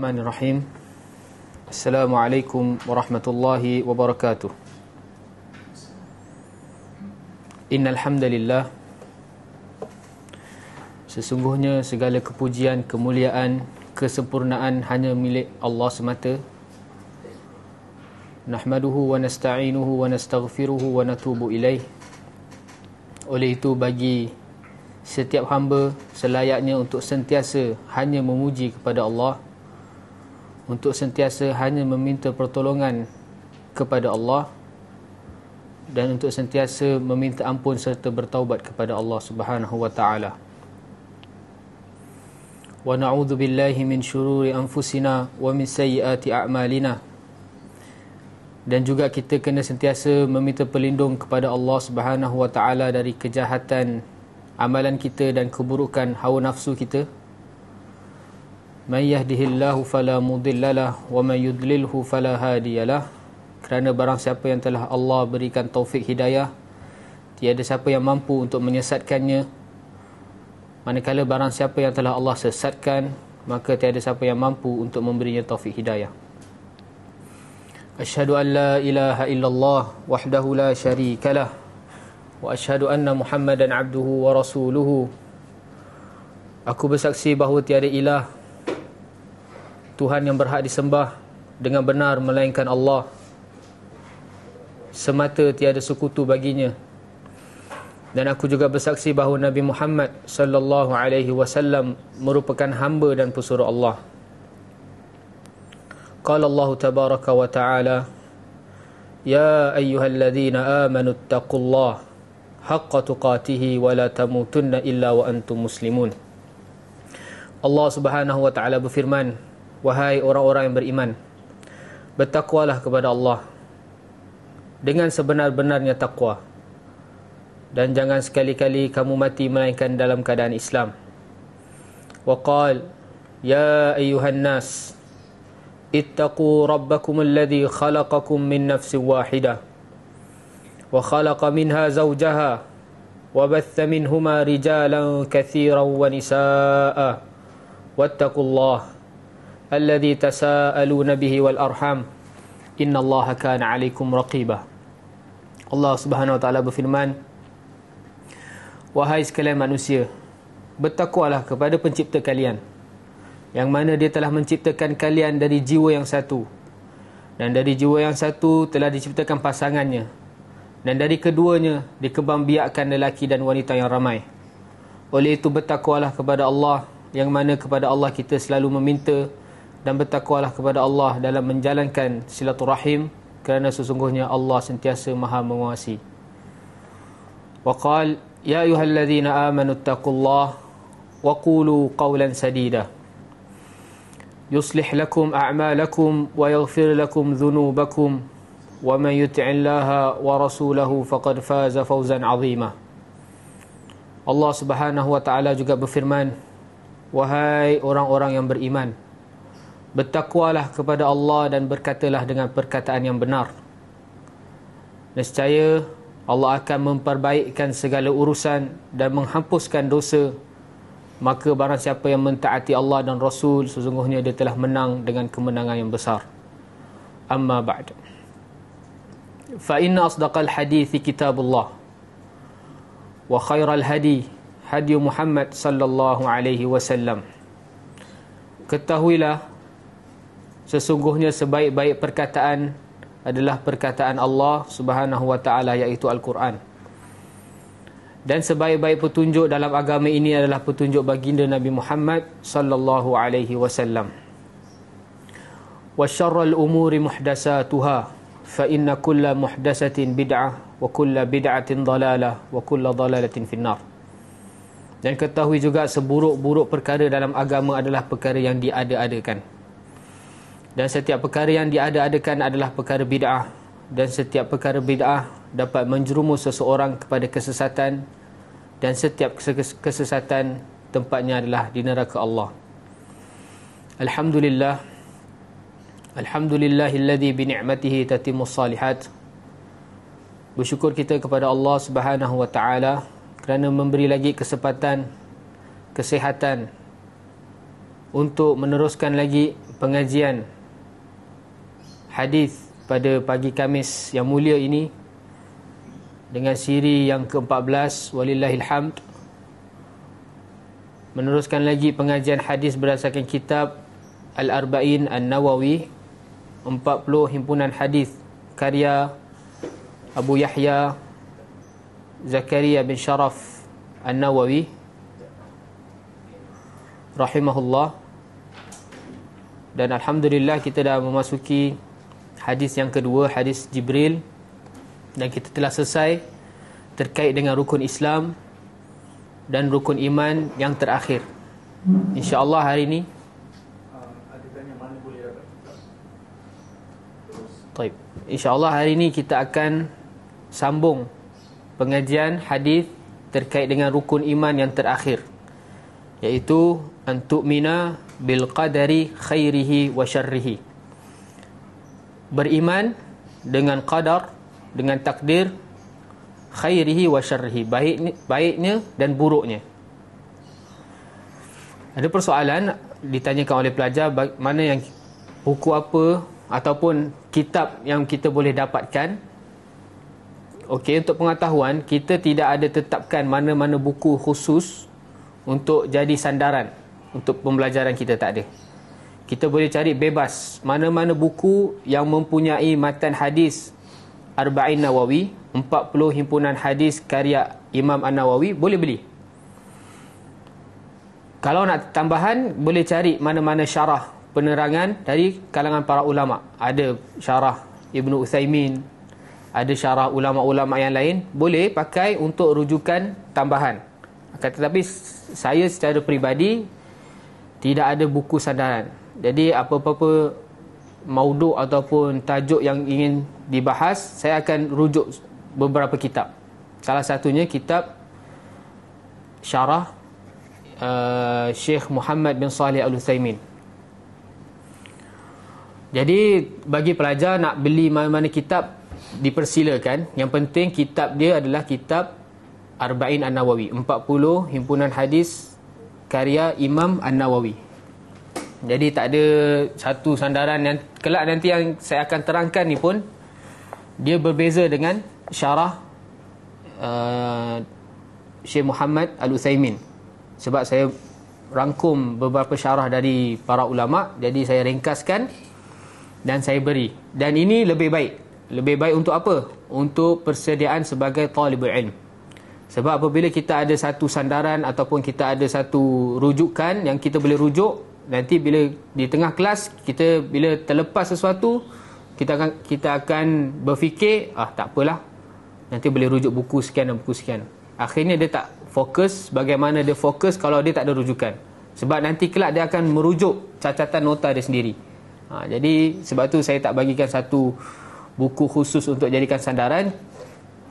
Bismillahirrahmanirrahim Assalamualaikum warahmatullahi wabarakatuh Innalhamdalillah Sesungguhnya segala kepujian, kemuliaan, kesempurnaan hanya milik Allah semata Nahmaduhu wa nasta'inuhu wa nastaghfiruhu wa natubu ilaih Oleh itu bagi setiap hamba selayaknya untuk sentiasa hanya memuji kepada Allah untuk sentiasa hanya meminta pertolongan kepada Allah dan untuk sentiasa meminta ampun serta bertaubat kepada Allah Subhanahu wa taala. Wa na'udzu billahi min syururi anfusina wa min sayyiati a'malina. Dan juga kita kena sentiasa meminta pelindung kepada Allah Subhanahu wa taala dari kejahatan amalan kita dan keburukan hawa nafsu kita. Man yahdihillahu fala mudillalah wa man yudlilhu fala hadiyalah. Kerana barang siapa yang telah Allah berikan taufik hidayah, tiada siapa yang mampu untuk menyesatkannya. Manakala barang siapa yang telah Allah sesatkan, maka tiada siapa yang mampu untuk memberinya taufik hidayah. Ashhadu an la ilaha illallah wahdahu la syarikalah wa ashhadu anna Muhammadan abduhu wa rasuluhu. Aku bersaksi bahawa tiada ilah Tuhan yang berhak disembah dengan benar melainkan Allah semata tiada sekutu baginya dan aku juga bersaksi bahawa Nabi Muhammad sallallahu alaihi wasallam merupakan hamba dan pesuruh Allah قال Ta'ala, ya وتعالى يا amanu الذين آمنوا اتقوا wa la تقاته illa wa antum muslimun. Allah Subhanahu wa Taala بفرمان Wahai orang-orang yang beriman Bertakwalah kepada Allah Dengan sebenar-benarnya takwa Dan jangan sekali-kali kamu mati Melainkan dalam keadaan Islam Waqal Ya ayuhan nas Ittaqu rabbakum alladhi khalaqakum min nafsi wahidah Wa khalaqa minha zawjaha Wa batha minhuma rijalan kathiran wa nisa'a Wattakullahi الذي تساءلون به والأرحام إن الله كان عليكم رقيبا الله سبحانه وتعالى بفرمان Wahai sekalian manusia bertakwalah kepada pencipta kalian yang mana dia telah menciptakan kalian dari jiwa yang satu dan dari jiwa yang satu telah diciptakan pasangannya dan dari keduanya dikebambiakkan lelaki dan wanita yang ramai oleh itu bertakwalah kepada Allah yang mana kepada Allah kita selalu meminta dan bertakwalah kepada Allah dalam menjalankan silaturahim kerana sesungguhnya Allah sentiasa maha menguasai. Waqal, Ya ayuhalladzina amanu attaqullah wa kulu qawlan sadidah. Yuslih lakum a'malakum wa yaghfir lakum dhunubakum wa man yut'illaha wa rasulahu faqad faza fawzan azimah. Allah subhanahu wa ta'ala juga berfirman, Wahai orang-orang yang beriman, bertakwalah kepada Allah dan berkatalah dengan perkataan yang benar. Nescaya Allah akan memperbaikkan segala urusan dan menghapuskan dosa. Maka barang siapa yang mentaati Allah dan Rasul, sesungguhnya dia telah menang dengan kemenangan yang besar. Amma ba'd. Fa inna asdaqal hadithi kitabullah. Wa khairal hadi hadi Muhammad sallallahu alaihi wasallam. Ketahuilah sesungguhnya sebaik-baik perkataan adalah perkataan Allah Subhanahu wa taala iaitu al-Quran. Dan sebaik-baik petunjuk dalam agama ini adalah petunjuk baginda Nabi Muhammad sallallahu alaihi wasallam. Wa syarrul umuri muhdatsatuha fa inna kulla muhdatsatin bid'ah wa kulla bid'atin dhalalah wa kulla dhalalatin finnar. Dan ketahui juga seburuk-buruk perkara dalam agama adalah perkara yang diada-adakan dan setiap perkara yang diada-adakan adalah perkara bid'ah dan setiap perkara bid'ah dapat menjerumus seseorang kepada kesesatan dan setiap kesesatan tempatnya adalah di neraka Allah Alhamdulillah Alhamdulillahilladzi bi ni'matihi salihat Bersyukur kita kepada Allah Subhanahu wa taala kerana memberi lagi kesempatan kesehatan untuk meneruskan lagi pengajian hadis pada pagi Kamis yang mulia ini dengan siri yang ke-14 Hamd, meneruskan lagi pengajian hadis berdasarkan kitab Al-Arba'in An-Nawawi 40 himpunan hadis karya Abu Yahya Zakaria bin Sharaf An-Nawawi rahimahullah dan alhamdulillah kita dah memasuki hadis yang kedua hadis Jibril dan kita telah selesai terkait dengan rukun Islam dan rukun iman yang terakhir. Insya-Allah hari ini Baik. Insya-Allah hari ini kita akan sambung pengajian hadis terkait dengan rukun iman yang terakhir iaitu antu mina bil qadari khairihi wa syarrihi beriman dengan qadar dengan takdir khairihi wa syarrihi baiknya, baiknya dan buruknya ada persoalan ditanyakan oleh pelajar mana yang buku apa ataupun kitab yang kita boleh dapatkan okey untuk pengetahuan kita tidak ada tetapkan mana-mana buku khusus untuk jadi sandaran untuk pembelajaran kita tak ada kita boleh cari bebas mana-mana buku yang mempunyai matan hadis Arba'in Nawawi 40 himpunan hadis karya Imam An-Nawawi boleh beli kalau nak tambahan boleh cari mana-mana syarah penerangan dari kalangan para ulama ada syarah Ibn Utsaimin ada syarah ulama-ulama yang lain boleh pakai untuk rujukan tambahan tetapi saya secara peribadi tidak ada buku sandaran jadi apa-apa mauduk ataupun tajuk yang ingin dibahas, saya akan rujuk beberapa kitab. Salah satunya kitab Syarah uh, eh, Syekh Muhammad bin Salih Al-Uthaymin. Jadi bagi pelajar nak beli mana-mana kitab dipersilakan. Yang penting kitab dia adalah kitab Arba'in An-Nawawi, 40 himpunan hadis karya Imam An-Nawawi. Jadi tak ada satu sandaran yang kelak nanti yang saya akan terangkan ni pun dia berbeza dengan syarah uh, Syekh Muhammad Al-Utsaimin. Sebab saya rangkum beberapa syarah dari para ulama, jadi saya ringkaskan dan saya beri. Dan ini lebih baik. Lebih baik untuk apa? Untuk persediaan sebagai talibul ilm. Sebab apabila kita ada satu sandaran ataupun kita ada satu rujukan yang kita boleh rujuk, nanti bila di tengah kelas kita bila terlepas sesuatu kita akan kita akan berfikir ah tak apalah nanti boleh rujuk buku sekian dan buku sekian akhirnya dia tak fokus bagaimana dia fokus kalau dia tak ada rujukan sebab nanti kelak dia akan merujuk catatan nota dia sendiri ha, jadi sebab tu saya tak bagikan satu buku khusus untuk jadikan sandaran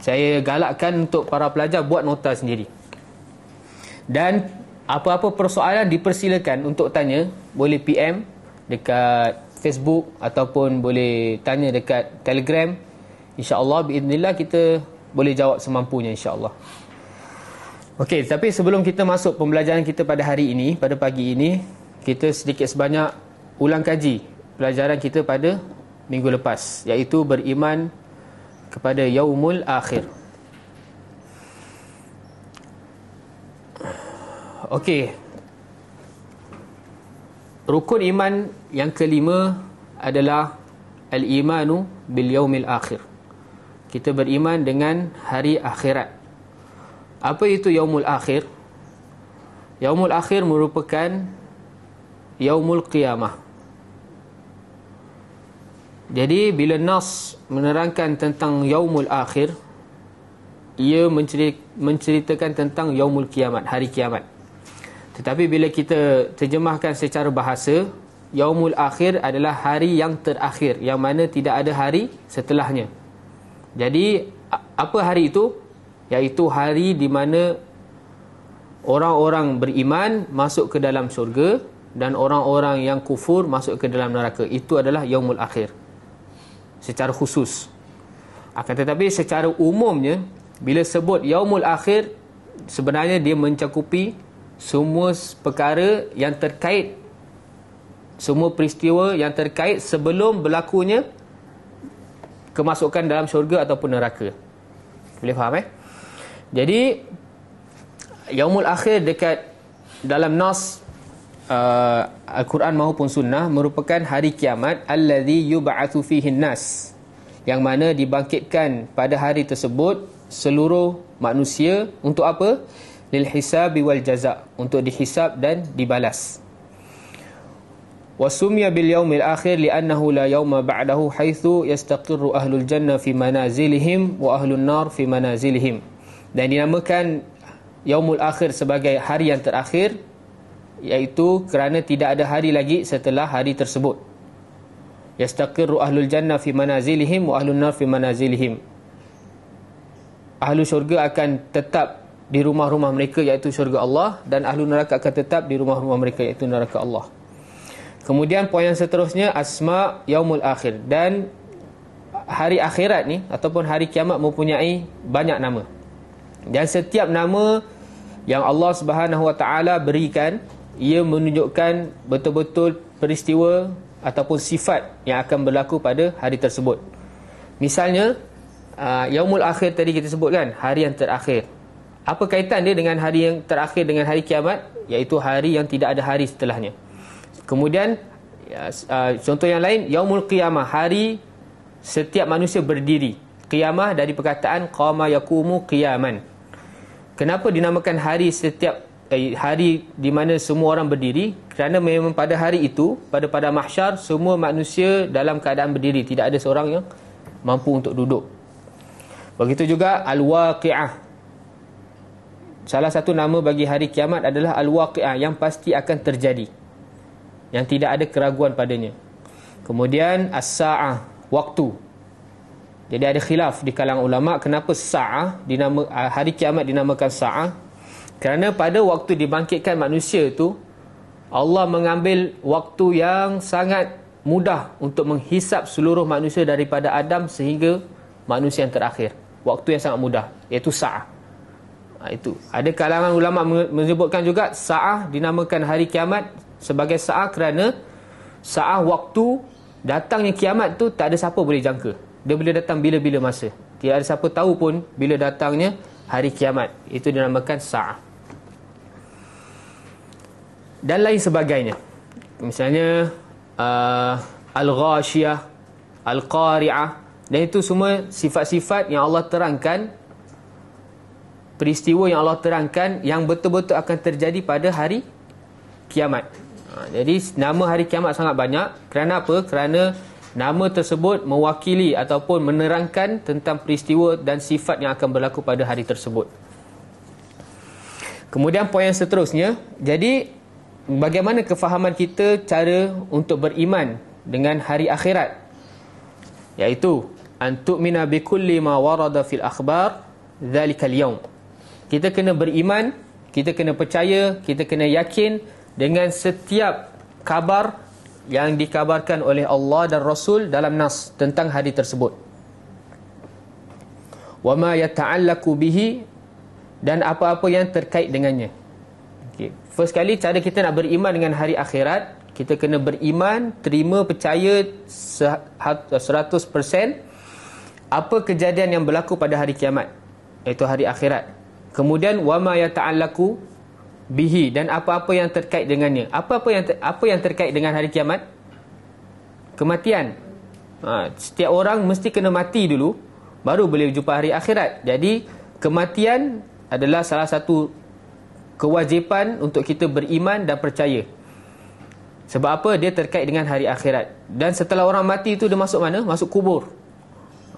saya galakkan untuk para pelajar buat nota sendiri dan apa-apa persoalan dipersilakan untuk tanya boleh PM dekat Facebook ataupun boleh tanya dekat Telegram insya-Allah باذنillah kita boleh jawab semampunya insya-Allah Okey tapi sebelum kita masuk pembelajaran kita pada hari ini pada pagi ini kita sedikit sebanyak ulang kaji pelajaran kita pada minggu lepas iaitu beriman kepada yaumul akhir Okey. Rukun iman yang kelima adalah al-imanu bil yaumil akhir. Kita beriman dengan hari akhirat. Apa itu yaumul akhir? Yaumul akhir merupakan yaumul qiyamah. Jadi bila nas menerangkan tentang yaumul akhir ia menceritakan tentang yaumul kiamat, hari kiamat. Tetapi bila kita terjemahkan secara bahasa, Yaumul Akhir adalah hari yang terakhir, yang mana tidak ada hari setelahnya. Jadi, apa hari itu? Iaitu hari di mana orang-orang beriman masuk ke dalam syurga dan orang-orang yang kufur masuk ke dalam neraka. Itu adalah Yaumul Akhir. Secara khusus. Akan tetapi secara umumnya, bila sebut Yaumul Akhir, sebenarnya dia mencakupi semua perkara yang terkait semua peristiwa yang terkait sebelum berlakunya kemasukan dalam syurga ataupun neraka. Boleh faham eh? Jadi yaumul akhir dekat dalam nas uh, Al-Quran maupun sunnah merupakan hari kiamat allazi yub'atsu fihi nas yang mana dibangkitkan pada hari tersebut seluruh manusia untuk apa? lil hisabi wal jazaa untuk dihisab dan dibalas wasumiya bil yaumil akhir li'annahu la yauma ba'dahu haitsu yastaqirru ahlul janna fi manazilihim wa ahlun nar fi manazilihim dan dinamakan yaumul akhir sebagai hari yang terakhir iaitu kerana tidak ada hari lagi setelah hari tersebut yastaqirru ahlul janna fi manazilihim wa ahlun nar fi manazilihim ahlu syurga akan tetap di rumah-rumah mereka iaitu syurga Allah dan ahli neraka akan tetap di rumah-rumah mereka iaitu neraka Allah. Kemudian poin yang seterusnya asma yaumul akhir dan hari akhirat ni ataupun hari kiamat mempunyai banyak nama. Dan setiap nama yang Allah Subhanahu Wa Taala berikan ia menunjukkan betul-betul peristiwa ataupun sifat yang akan berlaku pada hari tersebut. Misalnya, uh, yaumul akhir tadi kita sebutkan hari yang terakhir apa kaitan dia dengan hari yang terakhir dengan hari kiamat iaitu hari yang tidak ada hari setelahnya kemudian ya, uh, contoh yang lain yaumul qiyamah hari setiap manusia berdiri qiyamah dari perkataan qama yakumu qiyaman kenapa dinamakan hari setiap eh, hari di mana semua orang berdiri kerana memang pada hari itu pada pada mahsyar semua manusia dalam keadaan berdiri tidak ada seorang yang mampu untuk duduk begitu juga al-waqi'ah Salah satu nama bagi hari kiamat adalah Al-Waqi'ah yang pasti akan terjadi. Yang tidak ada keraguan padanya. Kemudian As-Sa'ah, waktu. Jadi ada khilaf di kalangan ulama kenapa Sa'ah dinama ah, hari kiamat dinamakan Sa'ah? Kerana pada waktu dibangkitkan manusia itu Allah mengambil waktu yang sangat mudah untuk menghisap seluruh manusia daripada Adam sehingga manusia yang terakhir. Waktu yang sangat mudah iaitu Sa'ah. Ah, itu. Ada kalangan ulama menyebutkan juga saah dinamakan hari kiamat sebagai saah kerana saah waktu datangnya kiamat tu tak ada siapa boleh jangka. Dia boleh datang bila-bila masa. Tiada ada siapa tahu pun bila datangnya hari kiamat. Itu dinamakan saah. Dan lain sebagainya. Misalnya uh, ah, al ghasyah al-qari'ah dan itu semua sifat-sifat yang Allah terangkan peristiwa yang Allah terangkan yang betul-betul akan terjadi pada hari kiamat. Ha, jadi nama hari kiamat sangat banyak. Kerana apa? Kerana nama tersebut mewakili ataupun menerangkan tentang peristiwa dan sifat yang akan berlaku pada hari tersebut. Kemudian poin yang seterusnya, jadi bagaimana kefahaman kita cara untuk beriman dengan hari akhirat? Iaitu antu mina bikulli ma warada fil akhbar dzalikal yaum kita kena beriman, kita kena percaya, kita kena yakin dengan setiap kabar yang dikabarkan oleh Allah dan Rasul dalam nas tentang hari tersebut. Wa ma yata'allaqu bihi dan apa-apa yang terkait dengannya. Okey, first kali cara kita nak beriman dengan hari akhirat, kita kena beriman, terima percaya 100% apa kejadian yang berlaku pada hari kiamat iaitu hari akhirat kemudian wama yata'allaku bihi dan apa-apa yang terkait dengannya apa-apa yang apa yang terkait dengan hari kiamat kematian ha, setiap orang mesti kena mati dulu baru boleh jumpa hari akhirat jadi kematian adalah salah satu kewajipan untuk kita beriman dan percaya sebab apa dia terkait dengan hari akhirat dan setelah orang mati itu dia masuk mana masuk kubur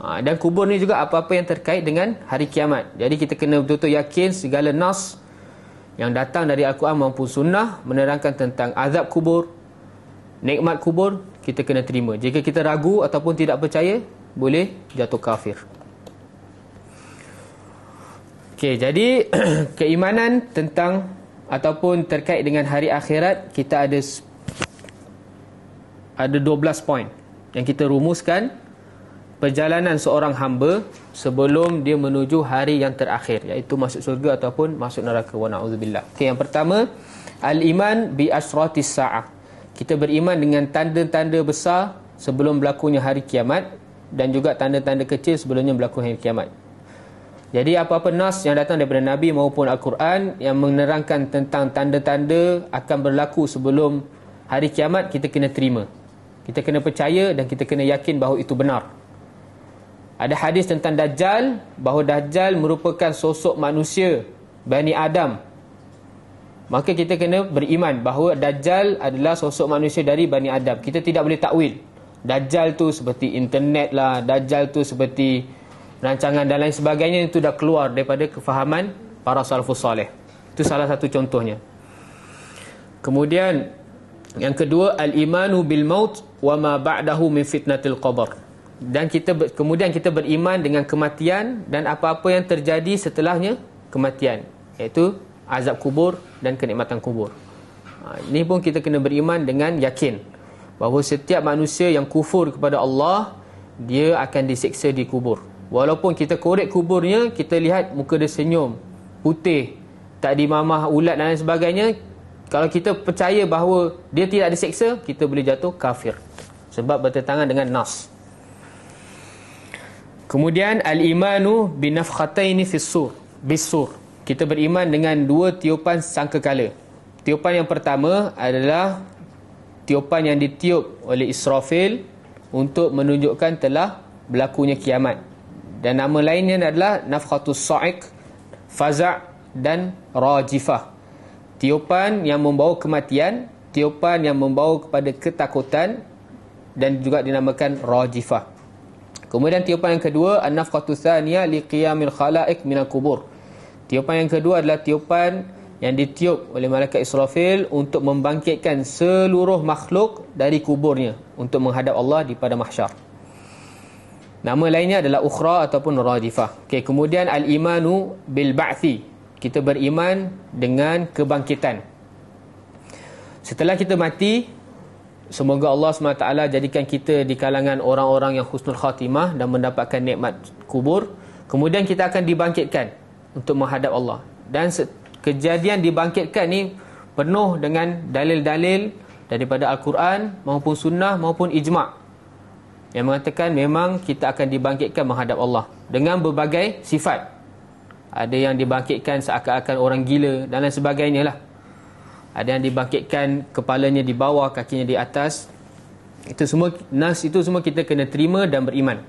Ha, dan kubur ni juga apa-apa yang terkait dengan hari kiamat. Jadi kita kena betul-betul yakin segala nas yang datang dari Al-Quran maupun sunnah menerangkan tentang azab kubur, nikmat kubur, kita kena terima. Jika kita ragu ataupun tidak percaya, boleh jatuh kafir. Okay, jadi keimanan tentang ataupun terkait dengan hari akhirat, kita ada ada 12 poin yang kita rumuskan perjalanan seorang hamba sebelum dia menuju hari yang terakhir iaitu masuk surga ataupun masuk neraka wa naudzubillah. Okay, yang pertama al-iman bi asratis saah. Kita beriman dengan tanda-tanda besar sebelum berlakunya hari kiamat dan juga tanda-tanda kecil sebelumnya berlaku hari kiamat. Jadi apa-apa nas yang datang daripada Nabi maupun Al-Quran yang menerangkan tentang tanda-tanda akan berlaku sebelum hari kiamat kita kena terima. Kita kena percaya dan kita kena yakin bahawa itu benar. Ada hadis tentang Dajjal Bahawa Dajjal merupakan sosok manusia Bani Adam Maka kita kena beriman Bahawa Dajjal adalah sosok manusia dari Bani Adam Kita tidak boleh takwil Dajjal tu seperti internet lah Dajjal tu seperti rancangan dan lain sebagainya Itu dah keluar daripada kefahaman para salafus salih Itu salah satu contohnya Kemudian Yang kedua Al-imanu bil maut Wa ma ba'dahu min fitnatil Qabr dan kita ber, kemudian kita beriman dengan kematian dan apa-apa yang terjadi setelahnya kematian iaitu azab kubur dan kenikmatan kubur. Ha, ini pun kita kena beriman dengan yakin bahawa setiap manusia yang kufur kepada Allah dia akan diseksa di kubur. Walaupun kita korek kuburnya, kita lihat muka dia senyum, putih, tak dimamah ulat dan lain sebagainya. Kalau kita percaya bahawa dia tidak diseksa, kita boleh jatuh kafir. Sebab bertentangan dengan nas. Kemudian al-imanu binafkhataini fis-sur, bis-sur. Kita beriman dengan dua tiupan sangkakala. Tiupan yang pertama adalah tiupan yang ditiup oleh Israfil untuk menunjukkan telah berlakunya kiamat. Dan nama lainnya adalah nafkhatus sa'iq, faza' dan rajifah. Tiupan yang membawa kematian, tiupan yang membawa kepada ketakutan dan juga dinamakan rajifah. Kemudian tiupan yang kedua an-nafqatu thaniyah li qiyamil khalaik minal kubur. Tiupan yang kedua adalah tiupan yang ditiup oleh malaikat Israfil untuk membangkitkan seluruh makhluk dari kuburnya untuk menghadap Allah di pada mahsyar. Nama lainnya adalah ukhra ataupun radifah. Okey, kemudian al-imanu bil ba'thi. Kita beriman dengan kebangkitan. Setelah kita mati, Semoga Allah SWT jadikan kita di kalangan orang-orang yang khusnul khatimah dan mendapatkan nikmat kubur. Kemudian kita akan dibangkitkan untuk menghadap Allah. Dan kejadian dibangkitkan ni penuh dengan dalil-dalil daripada Al-Quran maupun sunnah maupun ijma' yang mengatakan memang kita akan dibangkitkan menghadap Allah dengan berbagai sifat. Ada yang dibangkitkan seakan-akan orang gila dan lain sebagainya lah ada yang dibangkitkan kepalanya di bawah kakinya di atas itu semua nas itu semua kita kena terima dan beriman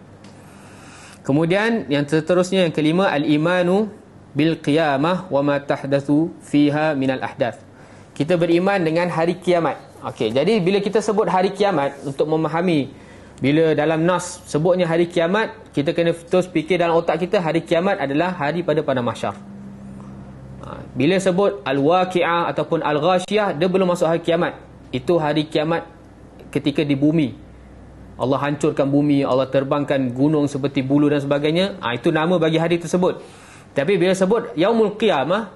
kemudian yang seterusnya yang kelima al imanu bil qiyamah wa ma tahdathu fiha min al ahdath kita beriman dengan hari kiamat okey jadi bila kita sebut hari kiamat untuk memahami bila dalam nas sebutnya hari kiamat kita kena terus fikir dalam otak kita hari kiamat adalah hari pada pada mahsyar bila sebut Al-Waqi'ah ataupun Al-Ghashiyah, dia belum masuk hari kiamat. Itu hari kiamat ketika di bumi. Allah hancurkan bumi, Allah terbangkan gunung seperti bulu dan sebagainya. Ha, itu nama bagi hari tersebut. Tapi bila sebut Yaumul Qiyamah,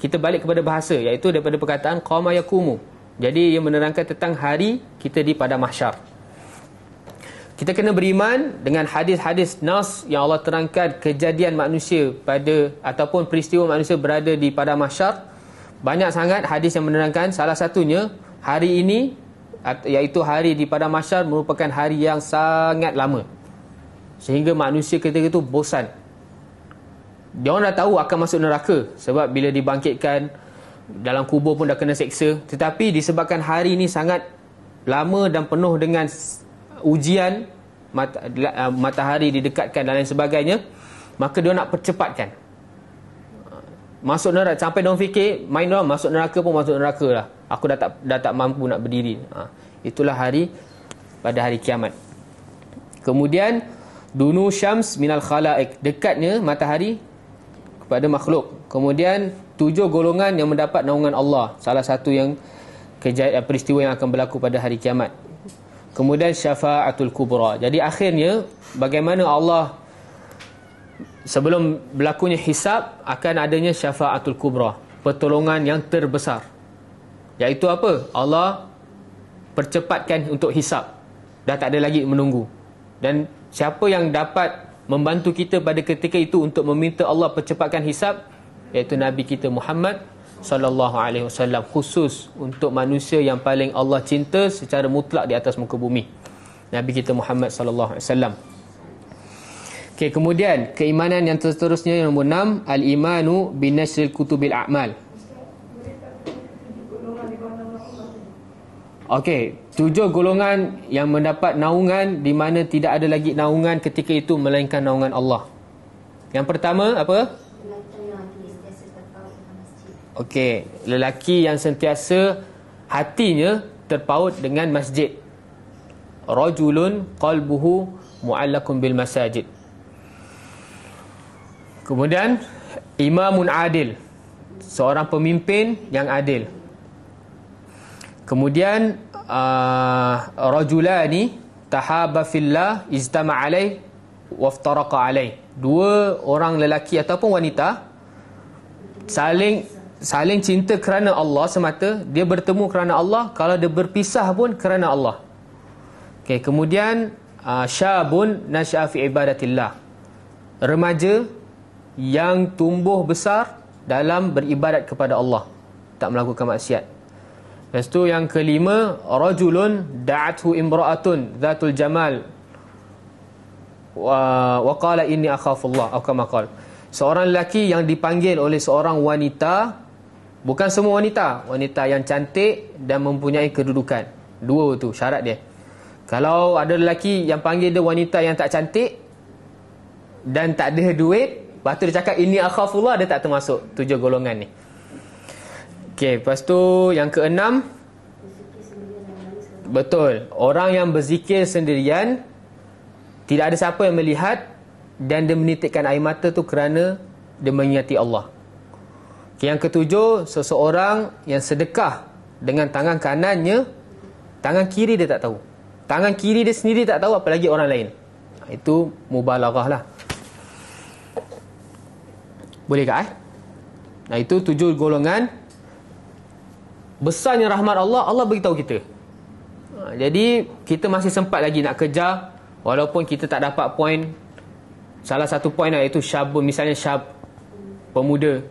kita balik kepada bahasa. Iaitu daripada perkataan Qawma Yaqumu. Jadi ia menerangkan tentang hari kita di pada mahsyar. Kita kena beriman dengan hadis-hadis nas yang Allah terangkan kejadian manusia pada ataupun peristiwa manusia berada di pada mahsyar. Banyak sangat hadis yang menerangkan salah satunya hari ini iaitu hari di pada mahsyar merupakan hari yang sangat lama. Sehingga manusia ketika itu bosan. Dia orang dah tahu akan masuk neraka sebab bila dibangkitkan dalam kubur pun dah kena seksa. Tetapi disebabkan hari ini sangat lama dan penuh dengan ujian mat, uh, matahari didekatkan dan lain sebagainya maka dia nak percepatkan masuk neraka sampai dia fikir main dia masuk neraka pun masuk neraka lah aku dah tak dah tak mampu nak berdiri ha. itulah hari pada hari kiamat kemudian dunu syams minal khalaik dekatnya matahari kepada makhluk kemudian tujuh golongan yang mendapat naungan Allah salah satu yang kejayaan peristiwa yang akan berlaku pada hari kiamat Kemudian syafaatul kubra. Jadi akhirnya bagaimana Allah sebelum berlakunya hisab akan adanya syafaatul kubra, pertolongan yang terbesar. Yaitu apa? Allah percepatkan untuk hisab. Dah tak ada lagi menunggu. Dan siapa yang dapat membantu kita pada ketika itu untuk meminta Allah percepatkan hisab Yaitu Nabi kita Muhammad sallallahu alaihi wasallam khusus untuk manusia yang paling Allah cinta secara mutlak di atas muka bumi. Nabi kita Muhammad sallallahu alaihi wasallam. Okey, kemudian keimanan yang seterusnya yang nombor 6, al-imanu binasril kutubil a'mal. Okey, tujuh golongan yang mendapat naungan di mana tidak ada lagi naungan ketika itu melainkan naungan Allah. Yang pertama apa? Okey, lelaki yang sentiasa hatinya terpaut dengan masjid. Rajulun qalbuhu muallakun bil masajid. Kemudian imamun adil. Seorang pemimpin yang adil. Kemudian a uh, rajulani tahaba fillah ijtama alai waftaraqa alai. Dua orang lelaki ataupun wanita saling saling cinta kerana Allah semata dia bertemu kerana Allah kalau dia berpisah pun kerana Allah okey kemudian ah, syabun nasya fi ibadatillah remaja yang tumbuh besar dalam beribadat kepada Allah tak melakukan maksiat Lepas tu yang kelima rajulun da'athu imra'atun zatul jamal wa qala inni akhafullah atau kama qala seorang lelaki yang dipanggil oleh seorang wanita Bukan semua wanita Wanita yang cantik dan mempunyai kedudukan Dua tu syarat dia Kalau ada lelaki yang panggil dia wanita yang tak cantik Dan tak ada duit Lepas tu dia cakap ini akhafullah Dia tak termasuk tujuh golongan ni Okay, lepas tu yang keenam Betul Orang yang berzikir sendirian Tidak ada siapa yang melihat Dan dia menitikkan air mata tu kerana Dia mengingati Allah yang ketujuh, seseorang yang sedekah dengan tangan kanannya, tangan kiri dia tak tahu. Tangan kiri dia sendiri tak tahu, apalagi orang lain. Ha, itu mubalaghah lah. Boleh tak eh? Nah, itu tujuh golongan. Besarnya rahmat Allah, Allah beritahu kita. Ha, jadi, kita masih sempat lagi nak kejar. Walaupun kita tak dapat poin. Salah satu poin lah, iaitu syab, misalnya syab pemuda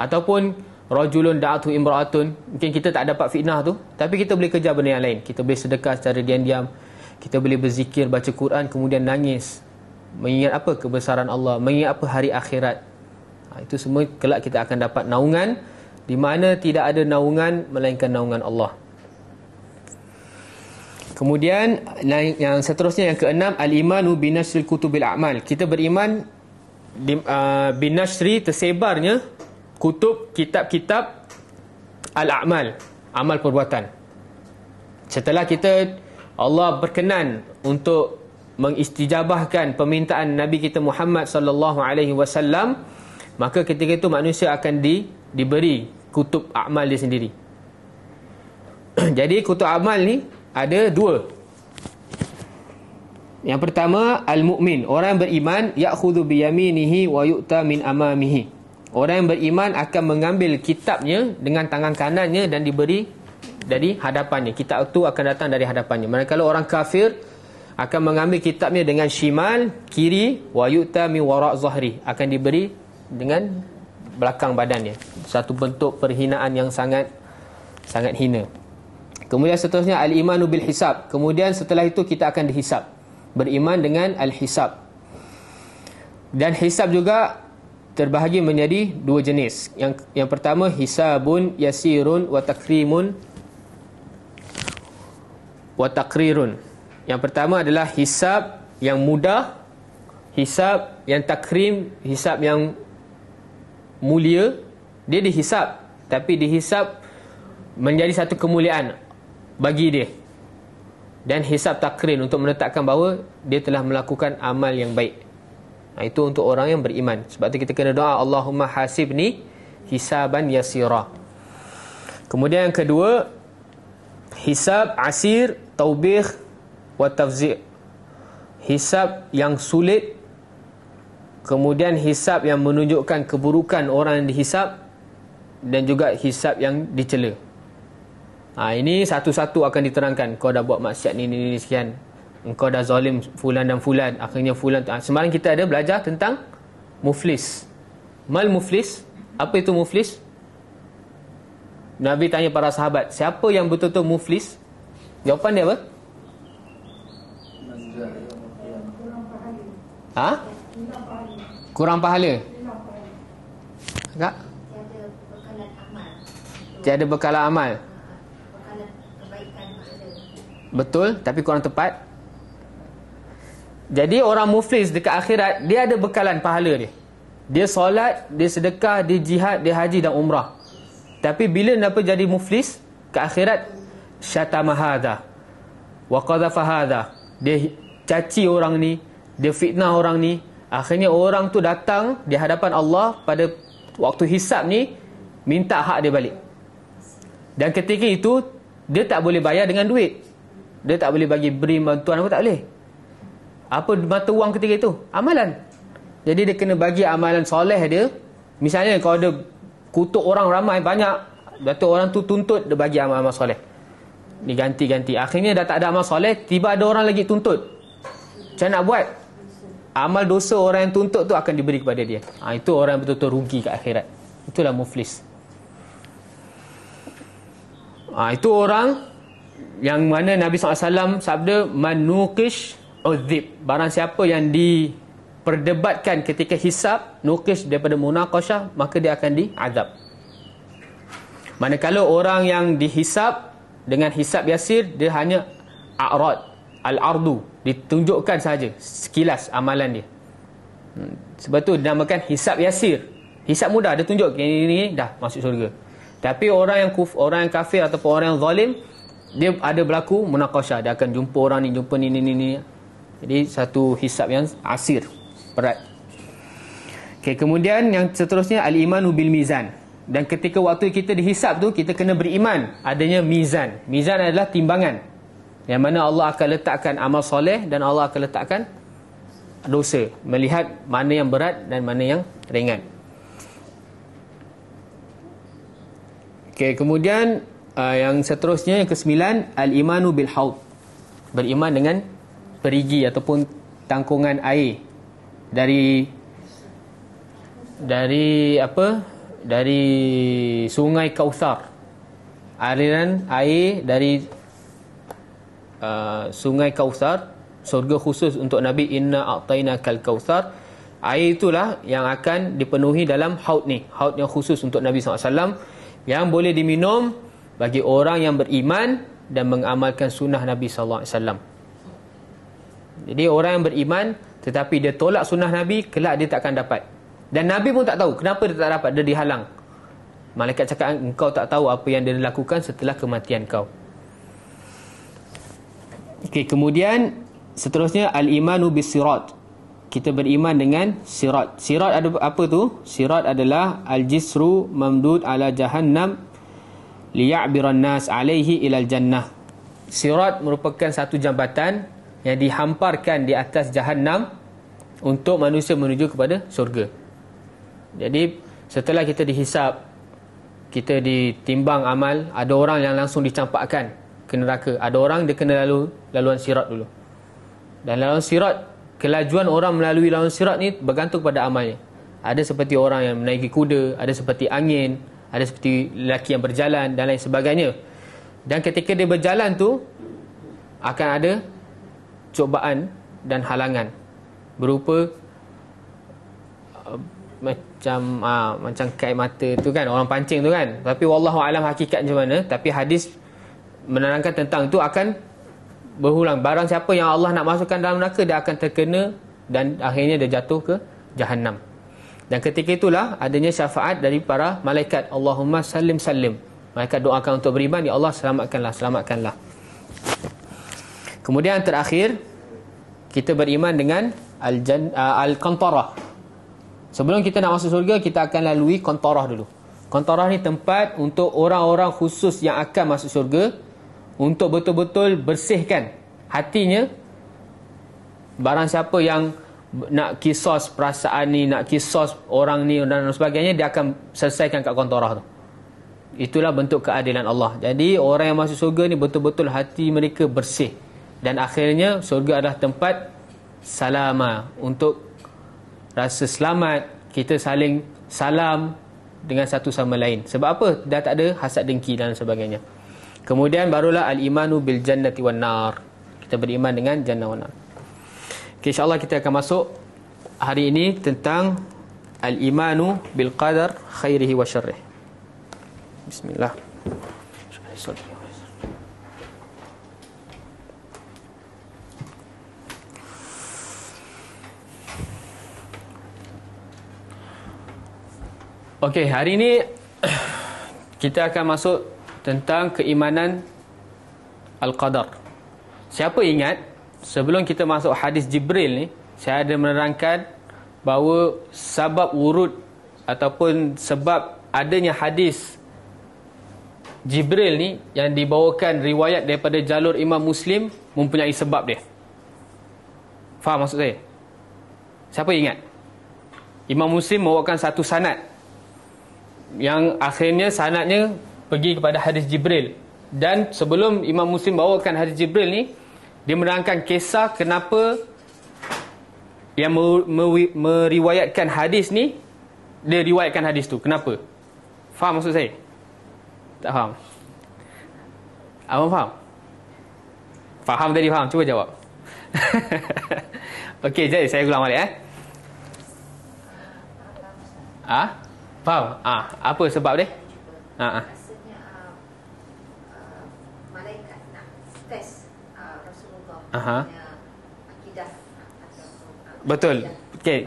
ataupun rajulun da'atu imra'atun mungkin kita tak dapat fitnah tu tapi kita boleh kejar benda yang lain kita boleh sedekah secara diam-diam kita boleh berzikir baca Quran kemudian nangis mengingat apa kebesaran Allah mengingat apa hari akhirat ha, itu semua kelak kita akan dapat naungan di mana tidak ada naungan melainkan naungan Allah kemudian yang seterusnya yang keenam al-imanu binasil kutubil a'mal kita beriman uh, binasri tersebarnya kutub kitab-kitab al-a'mal, amal perbuatan. Setelah kita Allah berkenan untuk mengistijabahkan permintaan Nabi kita Muhammad sallallahu alaihi wasallam, maka ketika itu manusia akan di, diberi kutub amal dia sendiri. Jadi kutub amal ni ada dua. Yang pertama al-mu'min, orang yang beriman ya'khudhu bi yaminihi wa yu'ta min amamihi. Orang yang beriman akan mengambil kitabnya dengan tangan kanannya dan diberi dari hadapannya. Kitab itu akan datang dari hadapannya. Manakala orang kafir akan mengambil kitabnya dengan shimal, kiri, wa yu'ta min wara' zahri. Akan diberi dengan belakang badannya. Satu bentuk perhinaan yang sangat sangat hina. Kemudian seterusnya al-imanu bil hisab. Kemudian setelah itu kita akan dihisab. Beriman dengan al-hisab. Dan hisab juga terbahagi menjadi dua jenis. Yang yang pertama hisabun yasirun wa takrimun wa takrirun. Yang pertama adalah hisab yang mudah, hisab yang takrim, hisab yang mulia. Dia dihisab tapi dihisab menjadi satu kemuliaan bagi dia. Dan hisab takrim untuk menetapkan bahawa dia telah melakukan amal yang baik. Nah, ha, itu untuk orang yang beriman. Sebab itu kita kena doa Allahumma hasibni hisaban yasira. Kemudian yang kedua hisab asir taubih wa tafzi' hisab yang sulit kemudian hisab yang menunjukkan keburukan orang yang dihisab dan juga hisab yang dicela. Ha, ini satu-satu akan diterangkan kau dah buat maksiat ni ni, ni sekian engkau dah zalim fulan dan fulan akhirnya fulan tu semalam kita ada belajar tentang muflis mal muflis apa itu muflis Nabi tanya para sahabat siapa yang betul-betul muflis jawapan dia apa ha kurang pahala tak tiada bekalan amal betul tapi kurang tepat jadi orang muflis dekat akhirat Dia ada bekalan pahala dia Dia solat, dia sedekah, dia jihad, dia haji dan umrah Tapi bila kenapa jadi muflis ke akhirat Syatamahadah Waqadafahadah Dia caci orang ni Dia fitnah orang ni Akhirnya orang tu datang di hadapan Allah Pada waktu hisap ni Minta hak dia balik Dan ketika itu Dia tak boleh bayar dengan duit Dia tak boleh bagi beri bantuan apa tak boleh apa mata wang ketika itu amalan jadi dia kena bagi amalan soleh dia misalnya kalau dia kutuk orang ramai banyak datuk orang tu tuntut dia bagi amal-amal soleh ni ganti-ganti akhirnya dah tak ada amal soleh tiba ada orang lagi tuntut macam nak buat amal dosa orang yang tuntut tu akan diberi kepada dia ha, itu orang betul-betul rugi ke akhirat itulah muflis ha, itu orang yang mana Nabi SAW sabda manukish Uzib oh, Barang siapa yang diperdebatkan ketika hisap Nukis daripada munakosyah Maka dia akan diazab Manakala orang yang dihisap Dengan hisap yasir Dia hanya A'rad Al-Ardu Ditunjukkan saja Sekilas amalan dia hmm. Sebab tu dinamakan hisap yasir Hisap mudah Dia tunjuk ini, ini, ini dah masuk surga Tapi orang yang kuf, orang yang kafir Ataupun orang yang zalim dia ada berlaku munakasyah Dia akan jumpa orang ni Jumpa ni ni ni ni jadi satu hisap yang asir Berat okay, Kemudian yang seterusnya Al-iman ubil mizan Dan ketika waktu kita dihisap tu Kita kena beriman Adanya mizan Mizan adalah timbangan Yang mana Allah akan letakkan amal soleh Dan Allah akan letakkan dosa Melihat mana yang berat dan mana yang ringan okay, Kemudian uh, yang seterusnya Yang ke kesembilan Al-imanu bil-haut Beriman dengan perigi ataupun tangkungan air dari dari apa dari sungai Kausar aliran air dari uh, sungai Kausar surga khusus untuk Nabi inna a'tayna kal kausar air itulah yang akan dipenuhi dalam haud ni haud yang khusus untuk Nabi SAW yang boleh diminum bagi orang yang beriman dan mengamalkan sunnah Nabi SAW jadi orang yang beriman tetapi dia tolak sunnah Nabi, kelak dia tak akan dapat. Dan Nabi pun tak tahu kenapa dia tak dapat, dia dihalang. Malaikat cakap, engkau tak tahu apa yang dia lakukan setelah kematian kau. Okay, kemudian seterusnya al-imanu bisirat. Kita beriman dengan sirat. Sirat ada apa tu? Sirat adalah al-jisru mamdud ala jahannam liya'biran nas alaihi ilal jannah. Sirat merupakan satu jambatan yang dihamparkan di atas jahanam untuk manusia menuju kepada syurga. Jadi setelah kita dihisap, kita ditimbang amal, ada orang yang langsung dicampakkan ke neraka. Ada orang dia kena lalu laluan sirat dulu. Dan laluan sirat, kelajuan orang melalui laluan sirat ni bergantung pada amalnya. Ada seperti orang yang menaiki kuda, ada seperti angin, ada seperti lelaki yang berjalan dan lain sebagainya. Dan ketika dia berjalan tu, akan ada cobaan dan halangan berupa uh, macam aa, uh, macam kait mata tu kan orang pancing tu kan tapi wallahu alam hakikat macam mana tapi hadis menerangkan tentang itu akan berulang barang siapa yang Allah nak masukkan dalam neraka dia akan terkena dan akhirnya dia jatuh ke jahanam dan ketika itulah adanya syafaat dari para malaikat Allahumma salim salim malaikat doakan untuk beriman ya Allah selamatkanlah selamatkanlah Kemudian terakhir kita beriman dengan uh, al-qantarah. Sebelum kita nak masuk surga, kita akan lalui qantarah dulu. Qantarah ni tempat untuk orang-orang khusus yang akan masuk surga untuk betul-betul bersihkan hatinya. Barang siapa yang nak kisos perasaan ni, nak kisos orang ni dan sebagainya, dia akan selesaikan kat qantarah tu. Itulah bentuk keadilan Allah. Jadi orang yang masuk surga ni betul-betul hati mereka bersih dan akhirnya surga adalah tempat salama untuk rasa selamat kita saling salam dengan satu sama lain sebab apa dah tak ada hasad dengki dan sebagainya kemudian barulah al imanu bil jannati wan nar kita beriman dengan jannah wan nar okay, insyaallah kita akan masuk hari ini tentang al imanu bil qadar khairihi wa syarrih bismillah Assalamualaikum. Okey, hari ini kita akan masuk tentang keimanan Al-Qadar. Siapa ingat sebelum kita masuk hadis Jibril ni, saya ada menerangkan bahawa sebab urut ataupun sebab adanya hadis Jibril ni yang dibawakan riwayat daripada jalur Imam Muslim mempunyai sebab dia. Faham maksud saya? Siapa ingat? Imam Muslim membawakan satu sanad yang akhirnya sanatnya pergi kepada hadis Jibril dan sebelum Imam Muslim bawakan hadis Jibril ni dia menerangkan kisah kenapa yang meriwayatkan hadis ni dia riwayatkan hadis tu kenapa faham maksud saya tak faham apa faham faham tadi faham cuba jawab Okey jadi saya ulang balik eh Ah ha? Faham? Ah, apa sebab dia? Ha ah. ah. ah, ah Aha. Betul. Okey.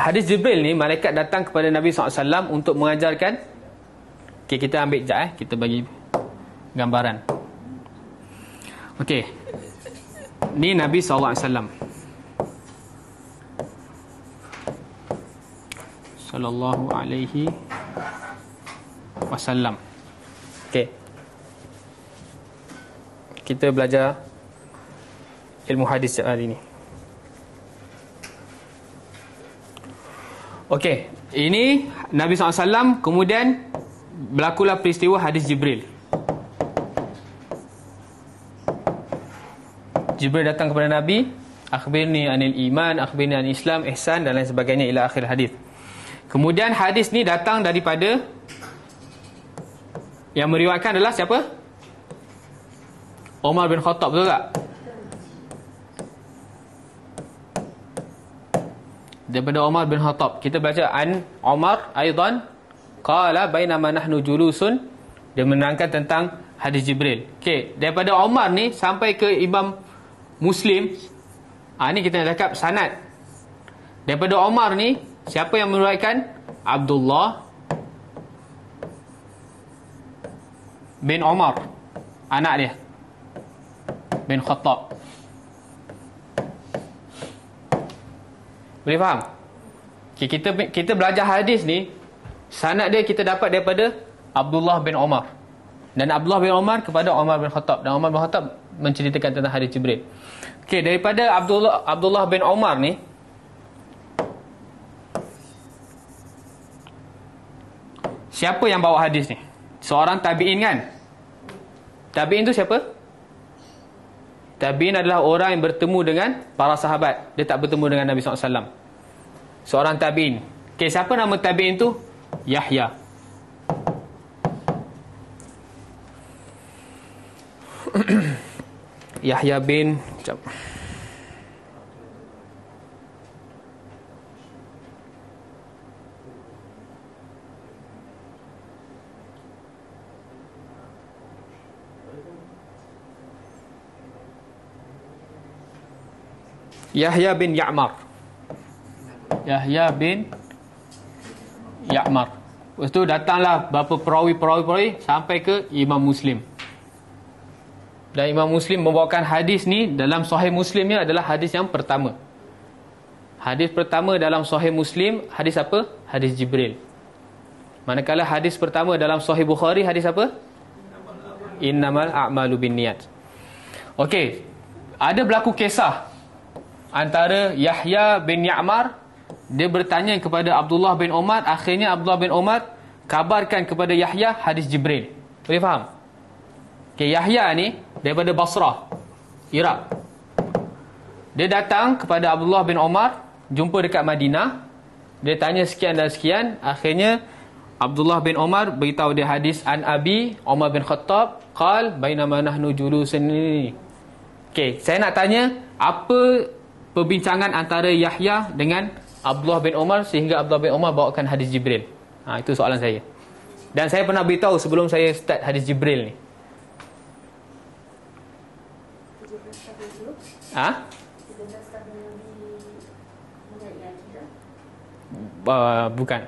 hadis Jibril ni malaikat datang kepada Nabi SAW untuk mengajarkan Okey kita ambil sekejap eh kita bagi gambaran Okey ni Nabi SAW alaihi sallallahu alaihi wasallam. Okey. Kita belajar ilmu hadis hari ini. Okey, ini Nabi SAW kemudian berlakulah peristiwa hadis Jibril. Jibril datang kepada Nabi, akhbirni anil iman, akhbirni anil islam, ihsan dan lain sebagainya ila akhir hadis. Kemudian hadis ni datang daripada yang meriwayatkan adalah siapa? Omar bin Khattab betul tak? Daripada Omar bin Khattab. Kita baca an Omar aidan qala bainama nahnu julusun dia menerangkan tentang hadis Jibril. Okay, daripada Omar ni sampai ke Imam Muslim ah ha, ni kita nak cakap sanad. Daripada Omar ni Siapa yang meruatkan? Abdullah bin Omar. Anak dia. Bin Khattab. Boleh faham? Okay, kita kita belajar hadis ni, sanad dia kita dapat daripada Abdullah bin Omar. Dan Abdullah bin Omar kepada Omar bin Khattab. Dan Omar bin Khattab menceritakan tentang hadis Jibril. Okay, daripada Abdullah Abdullah bin Omar ni, Siapa yang bawa hadis ni? Seorang tabi'in kan? Tabi'in tu siapa? Tabi'in adalah orang yang bertemu dengan para sahabat. Dia tak bertemu dengan Nabi SAW. Seorang tabi'in. Okay, siapa nama tabi'in tu? Yahya. Yahya bin... Sekejap. Yahya bin Ya'mar Yahya bin Ya'mar Lepas tu datanglah Berapa perawi-perawi-perawi Sampai ke Imam Muslim Dan Imam Muslim membawakan hadis ni Dalam sahih Muslim ni adalah hadis yang pertama Hadis pertama dalam sahih Muslim Hadis apa? Hadis Jibril Manakala hadis pertama dalam sahih Bukhari Hadis apa? Innamal a'malu bin niat Okey ada berlaku kisah antara Yahya bin Ya'mar dia bertanya kepada Abdullah bin Umar akhirnya Abdullah bin Umar kabarkan kepada Yahya hadis Jibril boleh faham okay, Yahya ni daripada Basrah Iraq dia datang kepada Abdullah bin Umar jumpa dekat Madinah dia tanya sekian dan sekian akhirnya Abdullah bin Umar beritahu dia hadis An Abi Umar bin Khattab qal bainama nahnu julusun ni okey saya nak tanya apa perbincangan antara Yahya dengan Abdullah bin Omar sehingga Abdullah bin Omar bawakan hadis Jibril? Ha, itu soalan saya. Dan saya pernah beritahu sebelum saya start hadis Jibril ni. Ha? Uh, bukan.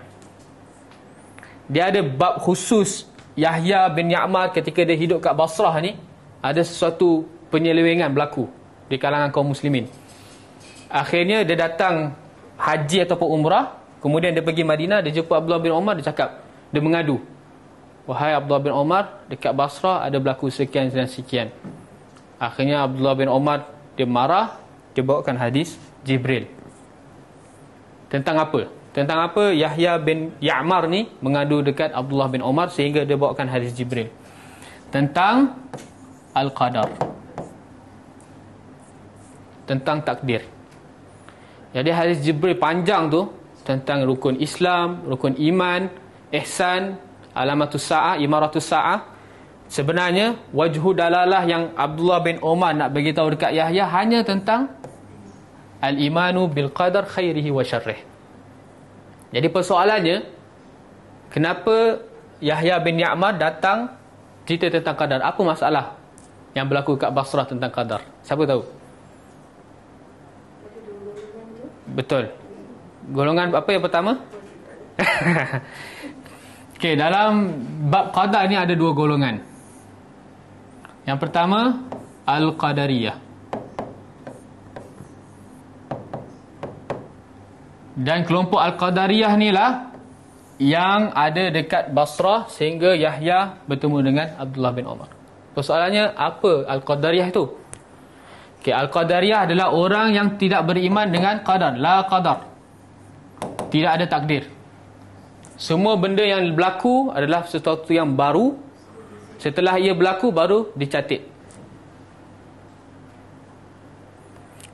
Dia ada bab khusus Yahya bin Ya'mar ketika dia hidup kat Basrah ni. Ada sesuatu penyelewengan berlaku di kalangan kaum muslimin. Akhirnya dia datang haji ataupun umrah, kemudian dia pergi Madinah, dia jumpa Abdullah bin Omar, dia cakap, dia mengadu. Wahai Abdullah bin Omar, dekat Basrah ada berlaku sekian dan sekian. Akhirnya Abdullah bin Omar dia marah, dia bawakan hadis Jibril. Tentang apa? Tentang apa Yahya bin Ya'mar ni mengadu dekat Abdullah bin Omar sehingga dia bawakan hadis Jibril. Tentang Al-Qadar. Tentang takdir. Jadi hadis Jibril panjang tu tentang rukun Islam, rukun iman, ihsan, alamatu sa'ah, imaratu sa'ah. Sebenarnya wajhu dalalah yang Abdullah bin Omar nak bagi tahu dekat Yahya hanya tentang al-imanu bil qadar khairihi wa syarrih. Jadi persoalannya kenapa Yahya bin Ya'mar datang cerita tentang qadar? Apa masalah yang berlaku dekat Basrah tentang qadar? Siapa tahu? Betul. Golongan apa yang pertama? Okey, dalam bab qada ni ada dua golongan. Yang pertama al-qadariyah. Dan kelompok al-qadariyah ni lah yang ada dekat Basrah sehingga Yahya bertemu dengan Abdullah bin Omar. Persoalannya apa al-qadariyah tu? Okay, Al-Qadariyah adalah orang yang tidak beriman dengan qadar. La qadar. Tidak ada takdir. Semua benda yang berlaku adalah sesuatu yang baru. Setelah ia berlaku, baru dicatat.